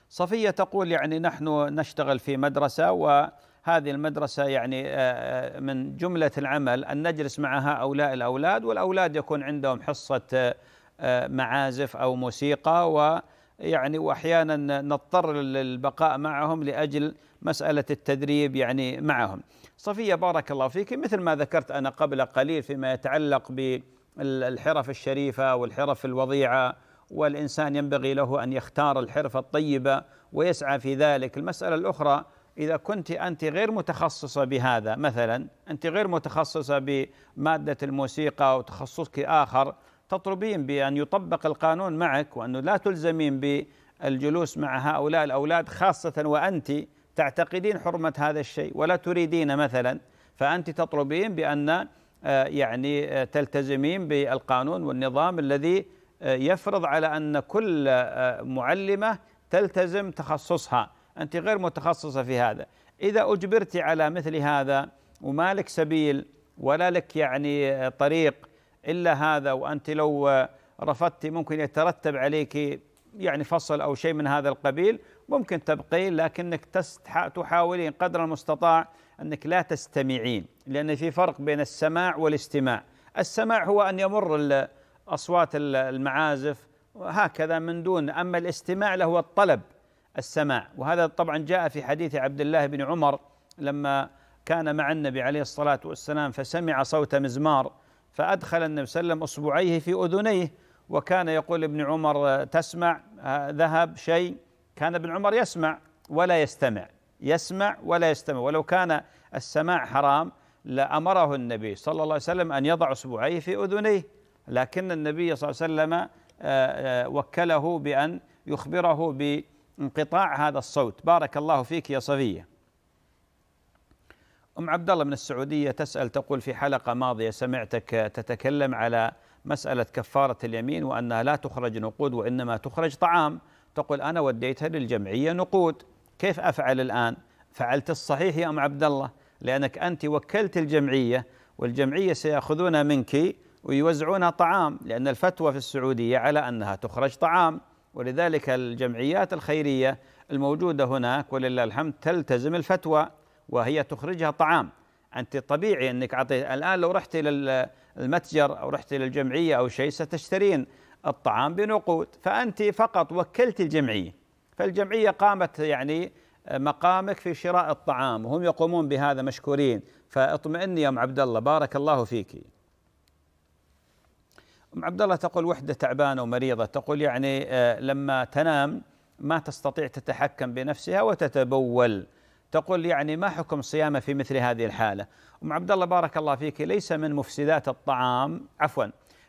صفية تقول يعني نحن نشتغل في مدرسة وهذه المدرسة يعني آه، آه، من جملة العمل أن نجلس مع هؤلاء الأولاد والأولاد يكون عندهم حصة آه، معازف أو موسيقى و يعني واحيانا نضطر للبقاء معهم لاجل مساله التدريب يعني معهم. صفيه بارك الله فيك مثل ما ذكرت انا قبل قليل فيما يتعلق بالحرف الشريفه والحرف الوضيعه والانسان ينبغي له ان يختار الحرفه الطيبه ويسعى في ذلك، المساله الاخرى إذا كنت أنت غير متخصصة بهذا مثلا أنت غير متخصصة بمادة الموسيقى وتخصصك آخر تطلبين بأن يطبق القانون معك وأنه لا تلزمين بالجلوس مع هؤلاء الأولاد خاصة وأنت تعتقدين حرمة هذا الشيء ولا تريدين مثلا فأنت تطلبين بأن آه، يعني آه، تلتزمين بالقانون والنظام الذي آه، يفرض على أن كل معلمة تلتزم تخصصها أنت غير متخصصة في هذا إذا أجبرت على مثل هذا وما لك سبيل ولا لك يعني طريق إلا هذا وأنت لو رفضت ممكن يترتب عليك يعني فصل أو شيء من هذا القبيل ممكن تبقين لكنك تحاولين قدر المستطاع أنك لا تستمعين لأن في فرق بين السماع والاستماع السماع هو أن يمر أصوات المعازف هكذا من دون أما الاستماع له الطلب السماع وهذا طبعا جاء في حديث عبد الله بن عمر لما كان مع النبي عليه الصلاة والسلام فسمع صوت مزمار فأدخل النبي صلى الله عليه وسلم أصبعيه في أذنيه وكان يقول ابن عمر تسمع آه، ذهب شيء كان ابن عمر يسمع ولا يستمع يسمع ولا يستمع ولو كان السماع حرام لأمره النبي صلى الله عليه وسلم أن يضع أصبعيه في أذنيه لكن النبي صلى الله عليه وسلم آه، آه، وكله بأن يخبره بانقطاع هذا الصوت بارك الله فيك يا صفيه أم عبد الله من السعودية تسأل تقول في حلقة ماضية سمعتك تتكلم على مسألة كفارة اليمين وأنها لا تخرج نقود وإنما تخرج طعام تقول أنا وديتها للجمعية نقود كيف أفعل الآن فعلت الصحيح يا أم عبد الله لأنك أنت وكلت الجمعية والجمعية سيأخذون منك ويوزعونها طعام لأن الفتوى في السعودية على أنها تخرج طعام ولذلك الجمعيات الخيرية الموجودة هناك ولله الحمد تلتزم الفتوى وهي تخرجها طعام انت طبيعي انك اعطيت الان لو رحت الى المتجر او رحت الى الجمعيه او شيء ستشترين الطعام بنقود فانت فقط وكلت الجمعيه فالجمعيه قامت يعني مقامك في شراء الطعام وهم يقومون بهذا مشكورين فاطمئني يا ام عبد الله بارك الله فيك ام عبد الله تقول وحده تعبانه ومريضه تقول يعني آه، لما تنام ما تستطيع تتحكم بنفسها وتتبول تقول يعني ما حكم صيامه في مثل هذه الحالة أم عبد الله بارك الله فيك ليس من مفسدات الطعام عفوا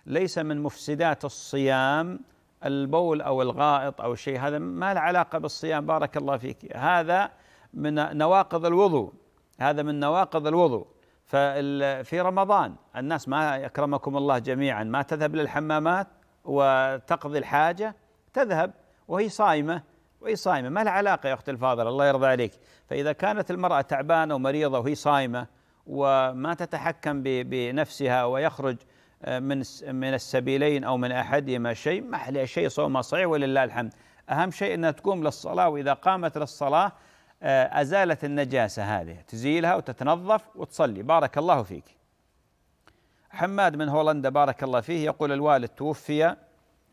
ليس من مفسدات الصيام البول أو الغائط أو شيء هذا ما له علاقة بالصيام بارك الله فيك هذا من نواقض الوضوء هذا من نواقض الوضوء ففي رمضان الناس ما أكرمكم الله جميعا ما تذهب للحمامات وتقضي الحاجة تذهب وهي صائمة وهي صايمه ما لها علاقه يا اخت الفاضل الله يرضى عليك فاذا كانت المراه تعبانه ومريضه وهي صايمه وما تتحكم بنفسها ويخرج آه، من من السبيلين او من احدهما شيء ما عليها شيء صومها صحيح ولله الحمد اهم شيء انها تقوم للصلاه واذا قامت للصلاه آه، ازالت النجاسه هذه تزيلها وتتنظف وتصلي بارك الله فيك حماد من هولندا بارك الله فيه يقول الوالد توفي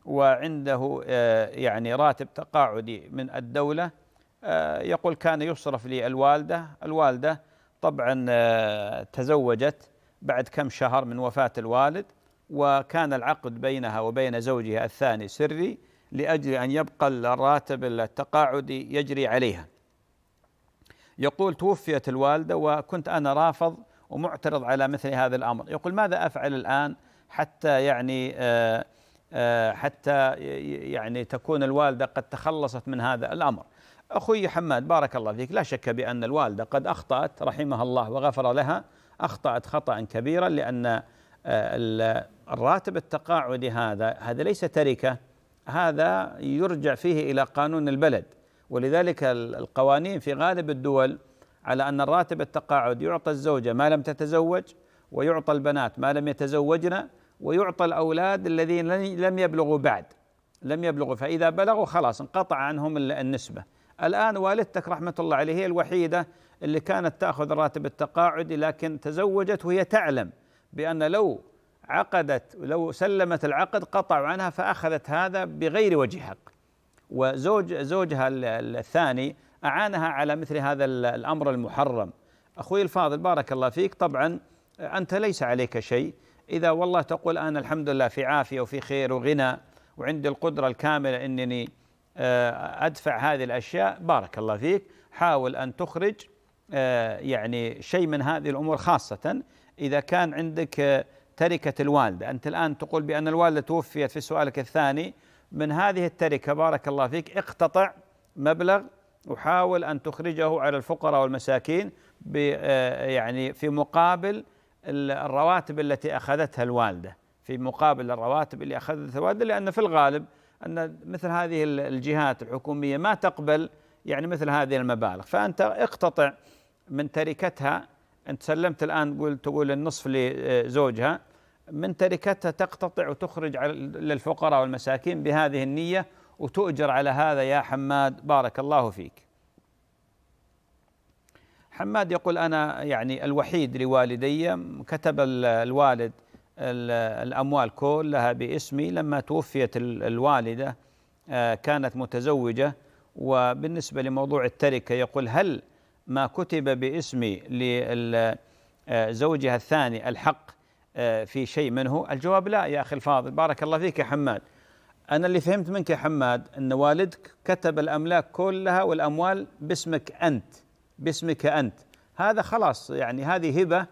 وعنده آه، يعني راتب تقاعدي من الدولة آه، يقول كان يصرف لي الوالدة الوالدة طبعا آه، تزوجت بعد كم شهر من وفاة الوالد وكان العقد بينها وبين زوجها الثاني سري لأجل أن يبقى الراتب التقاعدي يجري عليها يقول توفيت الوالدة وكنت أنا رافض ومعترض على مثل هذا الأمر يقول ماذا أفعل الآن حتى يعني آه آه، حتى يعني تكون الوالده قد تخلصت من هذا الامر. اخوي حماد بارك الله فيك لا شك بان الوالده قد اخطات رحمها الله وغفر لها اخطات خطا كبيرا لان آه، الراتب التقاعدي هذا هذا ليس تركه هذا يرجع فيه الى قانون البلد ولذلك القوانين في غالب الدول على ان الراتب التقاعد يعطى الزوجه ما لم تتزوج ويعطى البنات ما لم يتزوجن ويعطى الأولاد الذين لم يبلغوا بعد لم يبلغوا فإذا بلغوا خلاص انقطع عنهم النسبة الآن والدتك رحمة الله عليه هي الوحيدة اللي كانت تأخذ راتب التقاعد لكن تزوجت وهي تعلم بأن لو عقدت لو سلمت العقد قطعوا عنها فأخذت هذا بغير وجه حق وزوج زوجها الثاني أعانها على مثل هذا الأمر المحرم أخوي الفاضل بارك الله فيك طبعا أنت ليس عليك شيء إذا والله تقول أنا الحمد لله في عافية وفي خير وغنى وعندي القدرة الكاملة أنني آه، أدفع هذه الأشياء بارك الله فيك حاول أن تخرج آه، يعني شيء من هذه الأمور خاصة إذا كان عندك آه، تركة الوالدة أنت الآن تقول بأن الوالدة توفيت في سؤالك الثاني من هذه التركة بارك الله فيك اقتطع مبلغ وحاول أن تخرجه على الفقراء والمساكين يعني في مقابل الرواتب التي اخذتها الوالده في مقابل الرواتب اللي اخذتها الوالده لان في الغالب ان مثل هذه الجهات الحكوميه ما تقبل يعني مثل هذه المبالغ فانت اقتطع من تركتها انت سلمت الان تقول تقول النصف لزوجها من تركتها تقتطع وتخرج للفقراء والمساكين بهذه النيه وتؤجر على هذا يا حماد بارك الله فيك حماد يقول أنا يعني الوحيد لوالدي كتب الوالد الأموال كلها باسمي لما توفيت الوالدة آه، كانت متزوجة وبالنسبة لموضوع التركة يقول هل ما كتب باسمي لزوجها آه، الثاني الحق آه، في شيء منه الجواب لا يا أخي الفاضل بارك الله فيك يا حماد أنا اللي فهمت منك يا حماد أن والدك كتب الأملاك كلها والأموال باسمك أنت باسمك أنت هذا خلاص يعني هذه هبة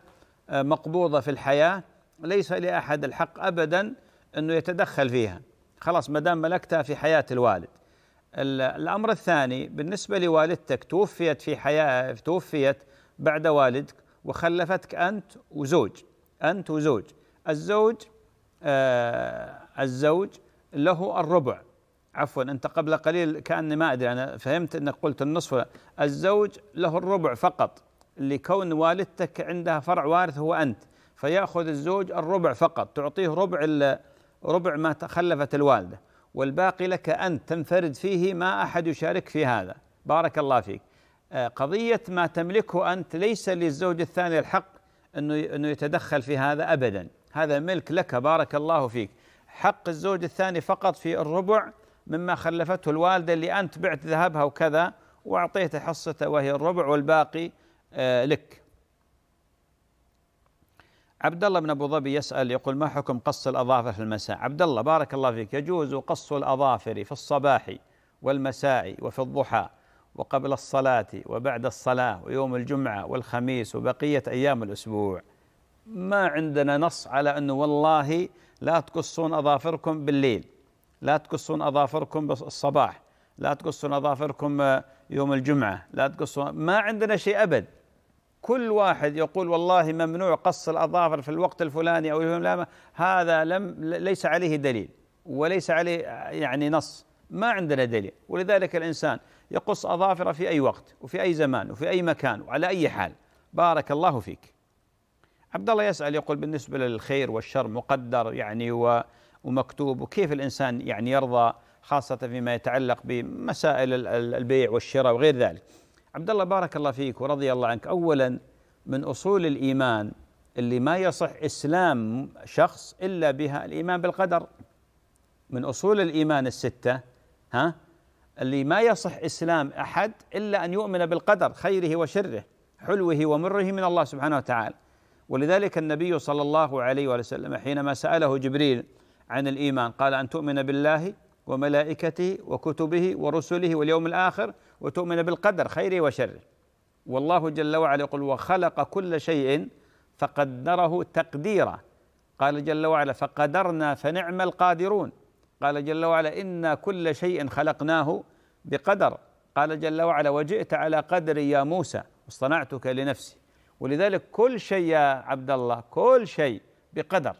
آه، مقبوضة في الحياة ليس لأحد الحق أبدا أنه يتدخل فيها خلاص ما دام ملكتها في حياة الوالد الأمر الثاني بالنسبة لوالدتك توفيت في حياة توفيت بعد والدك وخلفتك أنت وزوج أنت وزوج الزوج آه الزوج له الربع عفوا أنت قبل قليل كأني ما أدري أنا فهمت أنك قلت النصف الزوج له الربع فقط لكون والدتك عندها فرع وارث هو أنت فيأخذ الزوج الربع فقط تعطيه ربع ربع ما تخلفت الوالدة والباقي لك أنت تنفرد فيه ما أحد يشارك في هذا بارك الله فيك آه، قضية ما تملكه أنت ليس للزوج الثاني الحق أنه أنه يتدخل في هذا أبدا هذا ملك لك بارك الله فيك حق الزوج الثاني فقط في الربع مما خلفته الوالدة اللي أنت بعت ذهبها وكذا وأعطيته حصته وهي الربع والباقي آه، لك عبد الله بن ابو ظبي يسال يقول ما حكم قص الاظافر في المساء؟ عبد الله بارك الله فيك يجوز قص الاظافر في الصباح والمساء وفي الضحى وقبل الصلاه وبعد الصلاه ويوم الجمعه والخميس وبقيه ايام الاسبوع. ما عندنا نص على انه والله لا تقصون اظافركم بالليل لا تقصون أظافركم الصباح لا تقصون أظافركم يوم الجمعة لا تقصون ما عندنا شيء أبد كل واحد يقول والله ممنوع قص الأظافر في الوقت الفلاني أو لا هذا لم ليس عليه دليل وليس عليه يعني نص ما عندنا دليل ولذلك الإنسان يقص أظافره في أي وقت وفي أي زمان وفي أي مكان وعلى أي حال بارك الله فيك عبد الله يسأل يقول بالنسبة للخير والشر مقدر يعني و ومكتوب وكيف الإنسان يعني يرضى خاصة فيما يتعلق بمسائل البيع والشراء وغير ذلك عبد الله بارك الله فيك ورضي الله عنك أولا من أصول الإيمان اللي ما يصح إسلام شخص إلا بها الإيمان بالقدر من أصول الإيمان الستة ها اللي ما يصح إسلام أحد إلا أن يؤمن بالقدر خيره وشره حلوه ومره من الله سبحانه وتعالى ولذلك النبي صلى الله عليه وسلم حينما سأله جبريل عن الإيمان قال أن تؤمن بالله وملائكته وكتبه ورسله واليوم الآخر وتؤمن بالقدر خيره وشره والله جل وعلا يقول وخلق كل شيء فقدره تقديرا قال جل وعلا فقدرنا فنعم القادرون قال جل وعلا إنا كل شيء خلقناه بقدر قال جل وعلا وجئت على قدري يا موسى واصطنعتك لنفسي ولذلك كل شيء يا عبد الله كل شيء بقدر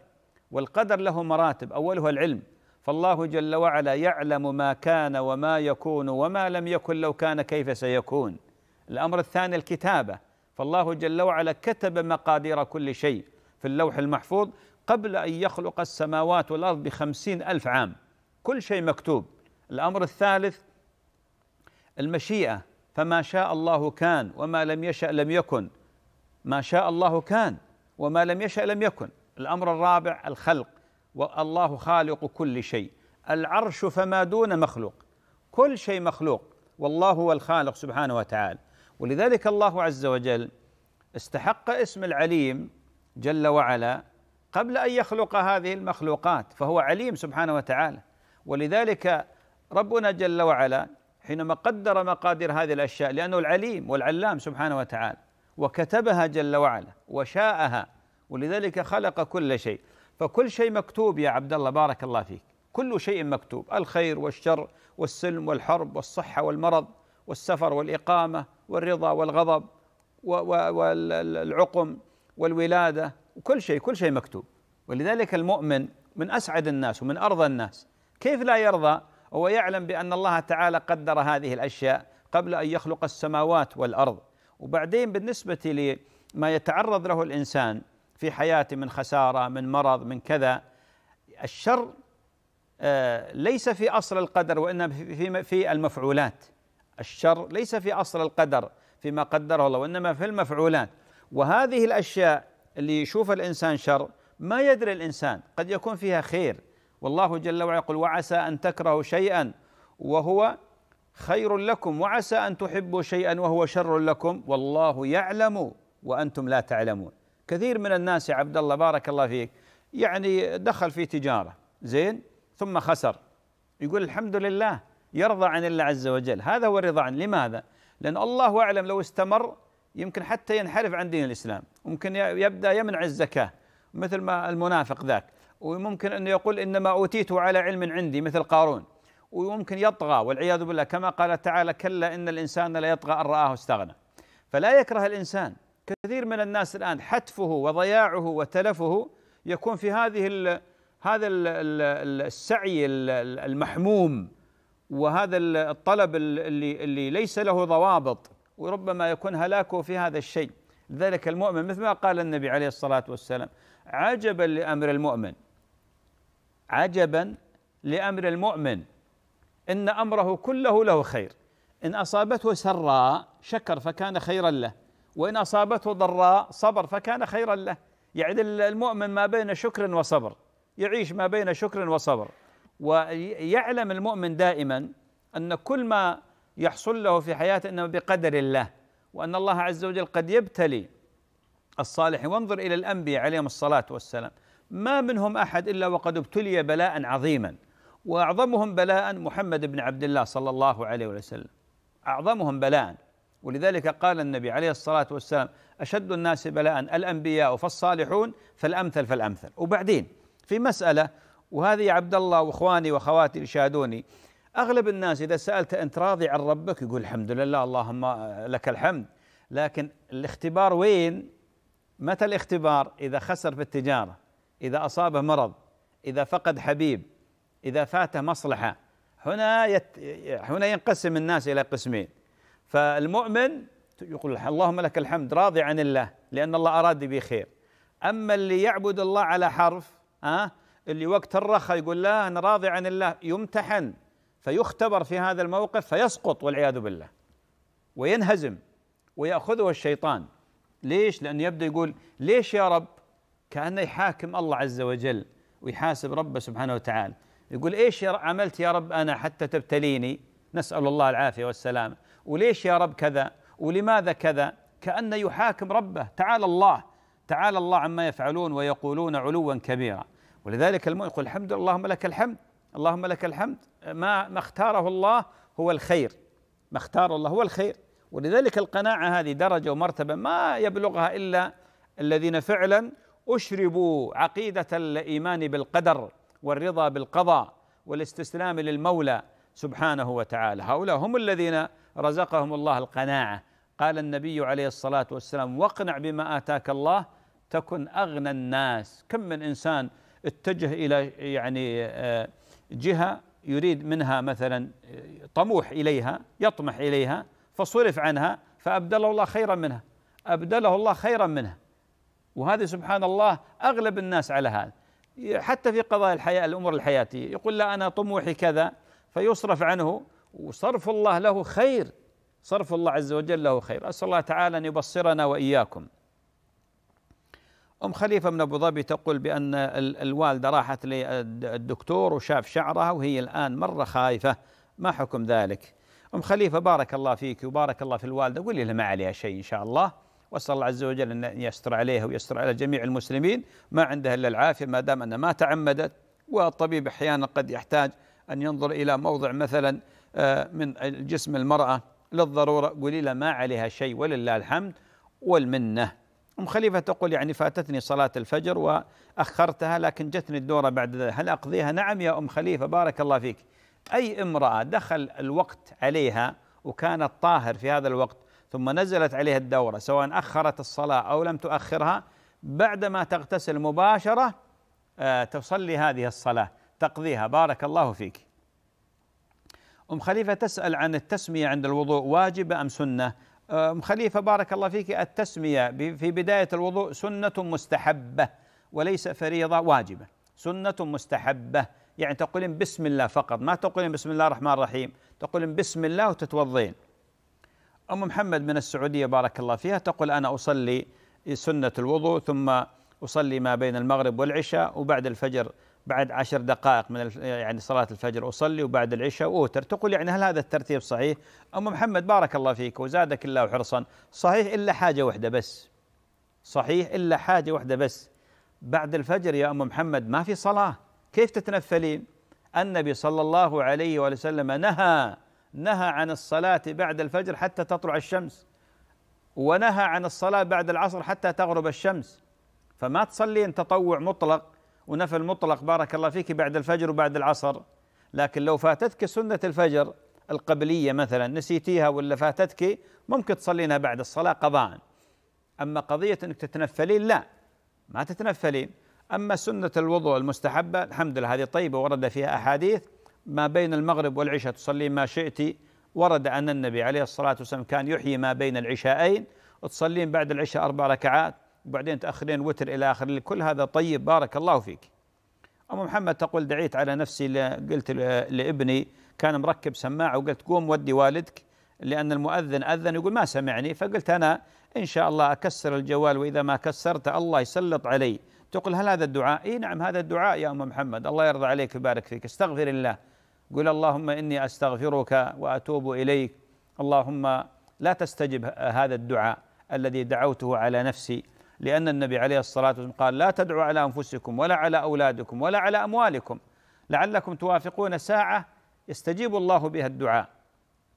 والقدر له مراتب اولها العلم فالله جل وعلا يعلم ما كان وما يكون وما لم يكن لو كان كيف سيكون الامر الثاني الكتابه فالله جل وعلا كتب مقادير كل شيء في اللوح المحفوظ قبل ان يخلق السماوات والارض بخمسين الف عام كل شيء مكتوب الامر الثالث المشيئه فما شاء الله كان وما لم يشا لم يكن ما شاء الله كان وما لم يشا لم يكن الأمر الرابع الخلق والله خالق كل شيء العرش فما دون مخلوق كل شيء مخلوق والله هو الخالق سبحانه وتعالى ولذلك الله عز وجل استحق اسم العليم جل وعلا قبل ان يخلق هذه المخلوقات فهو عليم سبحانه وتعالى ولذلك ربنا جل وعلا حينما قدر مقادير هذه الاشياء لانه العليم والعلام سبحانه وتعالى وكتبها جل وعلا وشاءها ولذلك خلق كل شيء فكل شيء مكتوب يا عبد الله بارك الله فيك كل شيء مكتوب الخير والشر والسلم والحرب والصحة والمرض والسفر والإقامة والرضا والغضب والعقم والولادة وكل شيء كل شيء مكتوب ولذلك المؤمن من أسعد الناس ومن أرضى الناس كيف لا يرضى وهو يعلم بأن الله تعالى قدر هذه الأشياء قبل أن يخلق السماوات والأرض وبعدين بالنسبة لما يتعرض له الإنسان في حياته من خساره من مرض من كذا الشر آه، ليس في اصل القدر وانما في في المفعولات الشر ليس في اصل القدر فيما قدره الله وانما في المفعولات وهذه الاشياء اللي يشوف الانسان شر ما يدري الانسان قد يكون فيها خير والله جل وعلا يقول وعسى ان تكرهوا شيئا وهو خير لكم وعسى ان تحبوا شيئا وهو شر لكم والله يعلم وانتم لا تعلمون كثير من الناس يا عبد الله بارك الله فيك يعني دخل في تجاره زين ثم خسر يقول الحمد لله يرضى عن الله عز وجل هذا هو الرضا عنه لماذا؟ لأن الله أعلم لو استمر يمكن حتى ينحرف عن دين الإسلام ممكن يبدأ يمنع الزكاة مثل ما المنافق ذاك وممكن أنه يقول إنما أوتيته على علم عندي مثل قارون وممكن يطغى والعياذ بالله كما قال تعالى كلا إن الإنسان لا يطغى أن رآه استغنى فلا يكره الإنسان كثير من الناس الآن حتفه وضياعه وتلفه يكون في هذه الـ هذا الـ السعي المحموم وهذا الطلب اللي اللي ليس له ضوابط وربما يكون هلاكه في هذا الشيء لذلك المؤمن مثل ما قال النبي عليه الصلاة والسلام عجبا لأمر المؤمن عجبا لأمر المؤمن إن أمره كله له خير إن أصابته سراء شكر فكان خيرا له وإن أصابته ضراء صبر فكان خيرا له يعني المؤمن ما بين شكر وصبر يعيش ما بين شكر وصبر ويعلم المؤمن دائما أن كل ما يحصل له في حياته إنما بقدر الله وأن الله عز وجل قد يبتلي الصالح وانظر إلى الأنبياء عليهم الصلاة والسلام ما منهم أحد إلا وقد ابتلي بلاء عظيما وأعظمهم بلاء محمد بن عبد الله صلى الله عليه وسلم أعظمهم بلاء ولذلك قال النبي عليه الصلاة والسلام أشد الناس بلاء الأنبياء فالصالحون فالأمثل فالأمثل وبعدين في مسألة وهذه يا عبد الله وإخواني وأخواتي يشاهدوني أغلب الناس إذا سألت أنت راضي عن ربك يقول الحمد لله اللهم لك الحمد لكن الاختبار وين متى الاختبار إذا خسر في التجارة إذا أصابه مرض إذا فقد حبيب إذا فاته مصلحة هنا يت... هنا ينقسم الناس إلى قسمين فالمؤمن يقول اللهم لك الحمد راضي عن الله لأن الله أراد به خير أما اللي يعبد الله على حرف أه اللي وقت الرخاء يقول لا أنا راضي عن الله يمتحن فيختبر في هذا الموقف فيسقط والعياذ بالله وينهزم ويأخذه الشيطان ليش؟ لأنه يبدأ يقول ليش يا رب؟ كأنه يحاكم الله عز وجل ويحاسب ربه سبحانه وتعالى يقول ايش عملت يا رب أنا حتى تبتليني؟ نسأل الله العافية والسلامة وليش يا رب كذا ولماذا كذا كأن يحاكم ربه تعالى الله تعالى الله عما يفعلون ويقولون علوا كبيرا ولذلك المؤمن يقول الحمد لله اللهم لك الحمد اللهم لك الحمد ما ما اختاره الله هو الخير ما اختاره الله هو الخير ولذلك القناعة هذه درجة ومرتبة ما يبلغها إلا الذين فعلا أشربوا عقيدة الإيمان بالقدر والرضا بالقضاء والاستسلام للمولى سبحانه وتعالى هؤلاء هم الذين رزقهم الله القناعه قال النبي عليه الصلاه والسلام واقنع بما اتاك الله تكن اغنى الناس كم من انسان اتجه الى يعني آه، جهه يريد منها مثلا آه، طموح اليها يطمح اليها فصرف عنها فابدله الله خيرا منها ابدله الله خيرا منها وهذه سبحان الله اغلب الناس على هذا حتى في قضايا الحياه الامور الحياتيه يقول لا انا طموحي كذا فيصرف عنه وصرف الله له خير صرف الله عز وجل له خير أسأل الله تعالى أن يبصرنا وإياكم أم خليفة من أبو ظبي تقول بأن الوالدة راحت للدكتور وشاف شعرها وهي الآن مرة خايفة ما حكم ذلك أم خليفة بارك الله فيك وبارك الله في الوالدة قولي لها ما عليها شيء إن شاء الله وأسأل الله عز وجل أن يستر عليها ويستر على جميع المسلمين ما عندها إلا العافية ما دام أنها ما تعمدت والطبيب أحيانا قد يحتاج أن ينظر إلى موضع مثلا آه، من جسم المرأة للضرورة قليل ما عليها شيء ولله الحمد والمنة أم خليفة تقول يعني فاتتني صلاة الفجر وأخرتها لكن جتني الدورة بعد ذلك هل أقضيها نعم يا أم خليفة بارك الله فيك أي امرأة دخل الوقت عليها وكانت طاهر في هذا الوقت ثم نزلت عليها الدورة سواء أخرت الصلاة أو لم تؤخرها بعدما تغتسل مباشرة آه، تصلي هذه الصلاة تقضيها بارك الله فيك أم خليفة تسأل عن التسمية عند الوضوء واجبة أم سنة أم خليفة بارك الله فيك التسمية في بداية الوضوء سنة مستحبة وليس فريضة واجبة سنة مستحبة يعني تقولين بسم الله فقط ما تقولين بسم الله الرحمن الرحيم تقولين بسم الله وتتوضين أم محمد من السعودية بارك الله فيها تقول أنا أصلي سنة الوضوء ثم أصلي ما بين المغرب والعشاء وبعد الفجر بعد عشر دقائق من يعني صلاة الفجر أصلي وبعد العشاء وأوتر تقول يعني هل هذا الترتيب صحيح أم محمد بارك الله فيك وزادك الله حرصا صحيح إلا حاجة واحدة بس صحيح إلا حاجة واحدة بس بعد الفجر يا أم محمد ما في صلاة كيف تتنفلين النبي صلى الله عليه وسلم نهى نهى عن الصلاة بعد الفجر حتى تطلع الشمس ونهى عن الصلاة بعد العصر حتى تغرب الشمس فما تصلين تطوع مطلق ونفل المطلق بارك الله فيك بعد الفجر وبعد العصر لكن لو فاتتك سنة الفجر القبلية مثلا نسيتيها ولا فاتتك ممكن تصلينها بعد الصلاة قضاء أما قضية أنك تتنفلين لا ما تتنفلين أما سنة الوضوء المستحبة الحمد لله هذه طيبة ورد فيها أحاديث ما بين المغرب والعشاء تصلين ما شئت ورد أن النبي عليه الصلاة والسلام كان يحيي ما بين العشاءين تصلين بعد العشاء أربع ركعات وبعدين تأخرين وتر إلى آخر كل هذا طيب بارك الله فيك أم محمد تقول دعيت على نفسي قلت لابني كان مركب سماعة وقلت قوم ودي والدك لأن المؤذن أذن يقول ما سمعني فقلت أنا إن شاء الله أكسر الجوال وإذا ما كسرت الله يسلط علي تقول هل هذا الدعاء؟ إي نعم هذا الدعاء يا أم محمد الله يرضى عليك ويبارك فيك استغفر الله قل اللهم إني أستغفرك وأتوب إليك اللهم لا تستجب هذا الدعاء الذي دعوته على نفسي لأن النبي عليه الصلاة والسلام قال لا تدعوا على أنفسكم ولا على أولادكم ولا على أموالكم لعلكم توافقون ساعة يستجيب الله بها الدعاء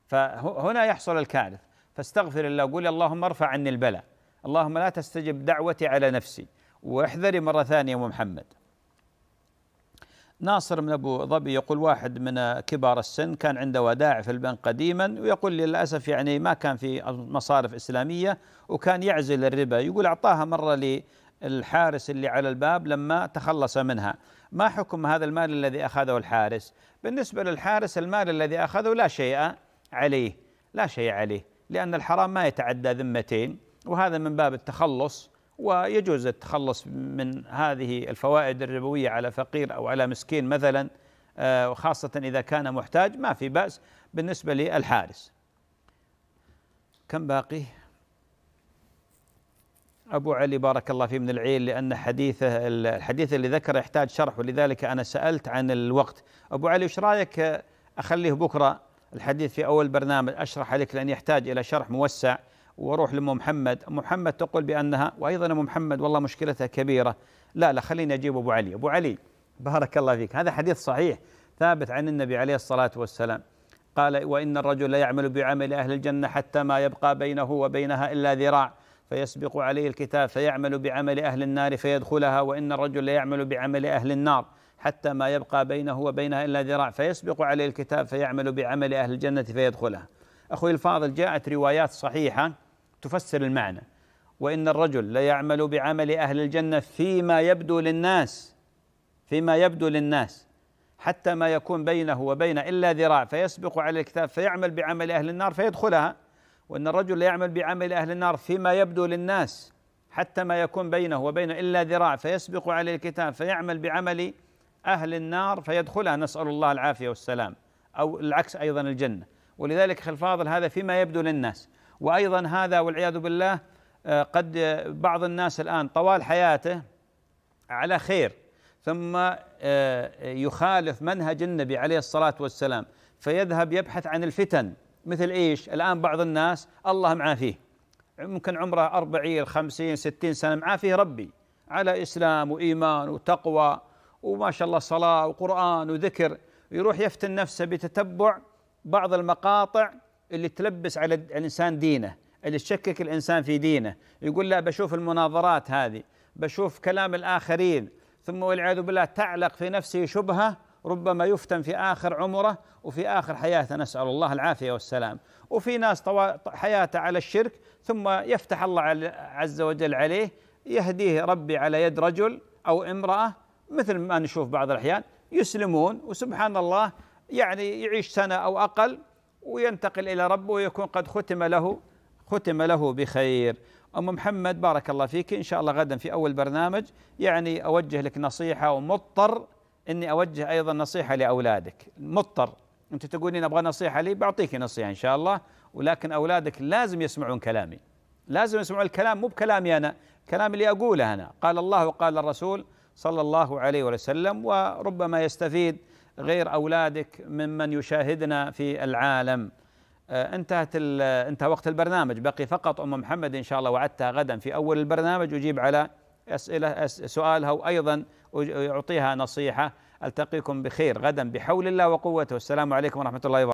فهنا يحصل الكارث فاستغفر الله وقول اللهم ارفع عني البلاء اللهم لا تستجب دعوتي على نفسي واحذري مرة ثانية يا محمد ناصر من ابو ظبي يقول واحد من كبار السن كان عنده ودائع في البنك قديما ويقول للاسف يعني ما كان في مصارف اسلاميه وكان يعزل الربا يقول اعطاها مره للحارس اللي على الباب لما تخلص منها ما حكم هذا المال الذي اخذه الحارس بالنسبه للحارس المال الذي اخذه لا شيء عليه لا شيء عليه لان الحرام ما يتعدى ذمتين وهذا من باب التخلص ويجوز التخلص من هذه الفوائد الربوية على فقير أو على مسكين مثلا آه، وخاصة إذا كان محتاج ما في بأس بالنسبة للحارس كم باقي أبو علي بارك الله فيه من العيل لأن حديثه الحديث اللي ذكر يحتاج شرح ولذلك أنا سألت عن الوقت أبو علي إيش رأيك أخليه بكرة الحديث في أول برنامج أشرح لك لأن يحتاج إلى شرح موسع واروح لام محمد محمد تقول بانها وايضا ام محمد والله مشكلتها كبيره لا لا خليني اجيب ابو علي ابو علي بارك الله فيك هذا حديث صحيح ثابت عن النبي عليه الصلاه والسلام قال وان الرجل لا يعمل بعمل اهل الجنه حتى ما يبقى بينه وبينها الا ذراع فيسبق عليه الكتاب فيعمل بعمل اهل النار فيدخلها وان الرجل لا يعمل بعمل اهل النار حتى ما يبقى بينه وبينها الا ذراع فيسبق عليه الكتاب فيعمل بعمل اهل الجنه فيدخلها أخوي الفاضل جاءت روايات صحيحة تفسر المعنى وإن الرجل ليعمل بعمل أهل الجنة فيما يبدو للناس فيما يبدو للناس حتى ما يكون بينه وبين إلا ذراع فيسبق على الكتاب فيعمل بعمل أهل النار فيدخلها وإن الرجل ليعمل بعمل أهل النار فيما يبدو للناس حتى ما يكون بينه وبين إلا ذراع فيسبق على الكتاب فيعمل بعمل أهل النار فيدخلها نسأل الله العافية والسلام أو العكس أيضا الجنة ولذلك اخي الفاضل هذا فيما يبدو للناس وأيضا هذا والعياذ بالله آه، قد بعض الناس الآن طوال حياته على خير ثم آه، يخالف منهج النبي عليه الصلاة والسلام فيذهب يبحث عن الفتن مثل إيش الآن بعض الناس الله معافيه ممكن عمره أربعين خمسين ستين سنة معافيه ربي على إسلام وإيمان وتقوى وما شاء الله صلاة وقرآن وذكر يروح يفتن نفسه بتتبع بعض المقاطع اللي تلبس على الانسان دينه اللي تشكك الانسان في دينه يقول لا بشوف المناظرات هذه بشوف كلام الاخرين ثم والعياذ بالله تعلق في نفسه شبهه ربما يفتن في اخر عمره وفي اخر حياته نسال الله العافيه والسلام وفي ناس طوى حياته على الشرك ثم يفتح الله عز وجل عليه يهديه ربي على يد رجل او امراه مثل ما نشوف بعض الاحيان يسلمون وسبحان الله يعني يعيش سنة أو أقل وينتقل إلى ربه ويكون قد ختم له ختم له بخير أم محمد بارك الله فيك إن شاء الله غدا في أول برنامج يعني أوجه لك نصيحة ومضطر أني أوجه أيضا نصيحة لأولادك مضطر أنت تقولين أبغى نصيحة لي بعطيك نصيحة إن شاء الله ولكن أولادك لازم يسمعون كلامي لازم يسمعون الكلام مو بكلامي أنا كلام اللي أقوله أنا قال الله وقال الرسول صلى الله عليه وسلم وربما يستفيد غير أولادك ممن يشاهدنا في العالم آه، انتهت انتهى وقت البرنامج بقي فقط أم محمد إن شاء الله وعدتها غدا في أول البرنامج أجيب على أسئلة سؤالها وأيضا أعطيها نصيحة ألتقيكم بخير غدا بحول الله وقوته والسلام عليكم ورحمة الله وبركاته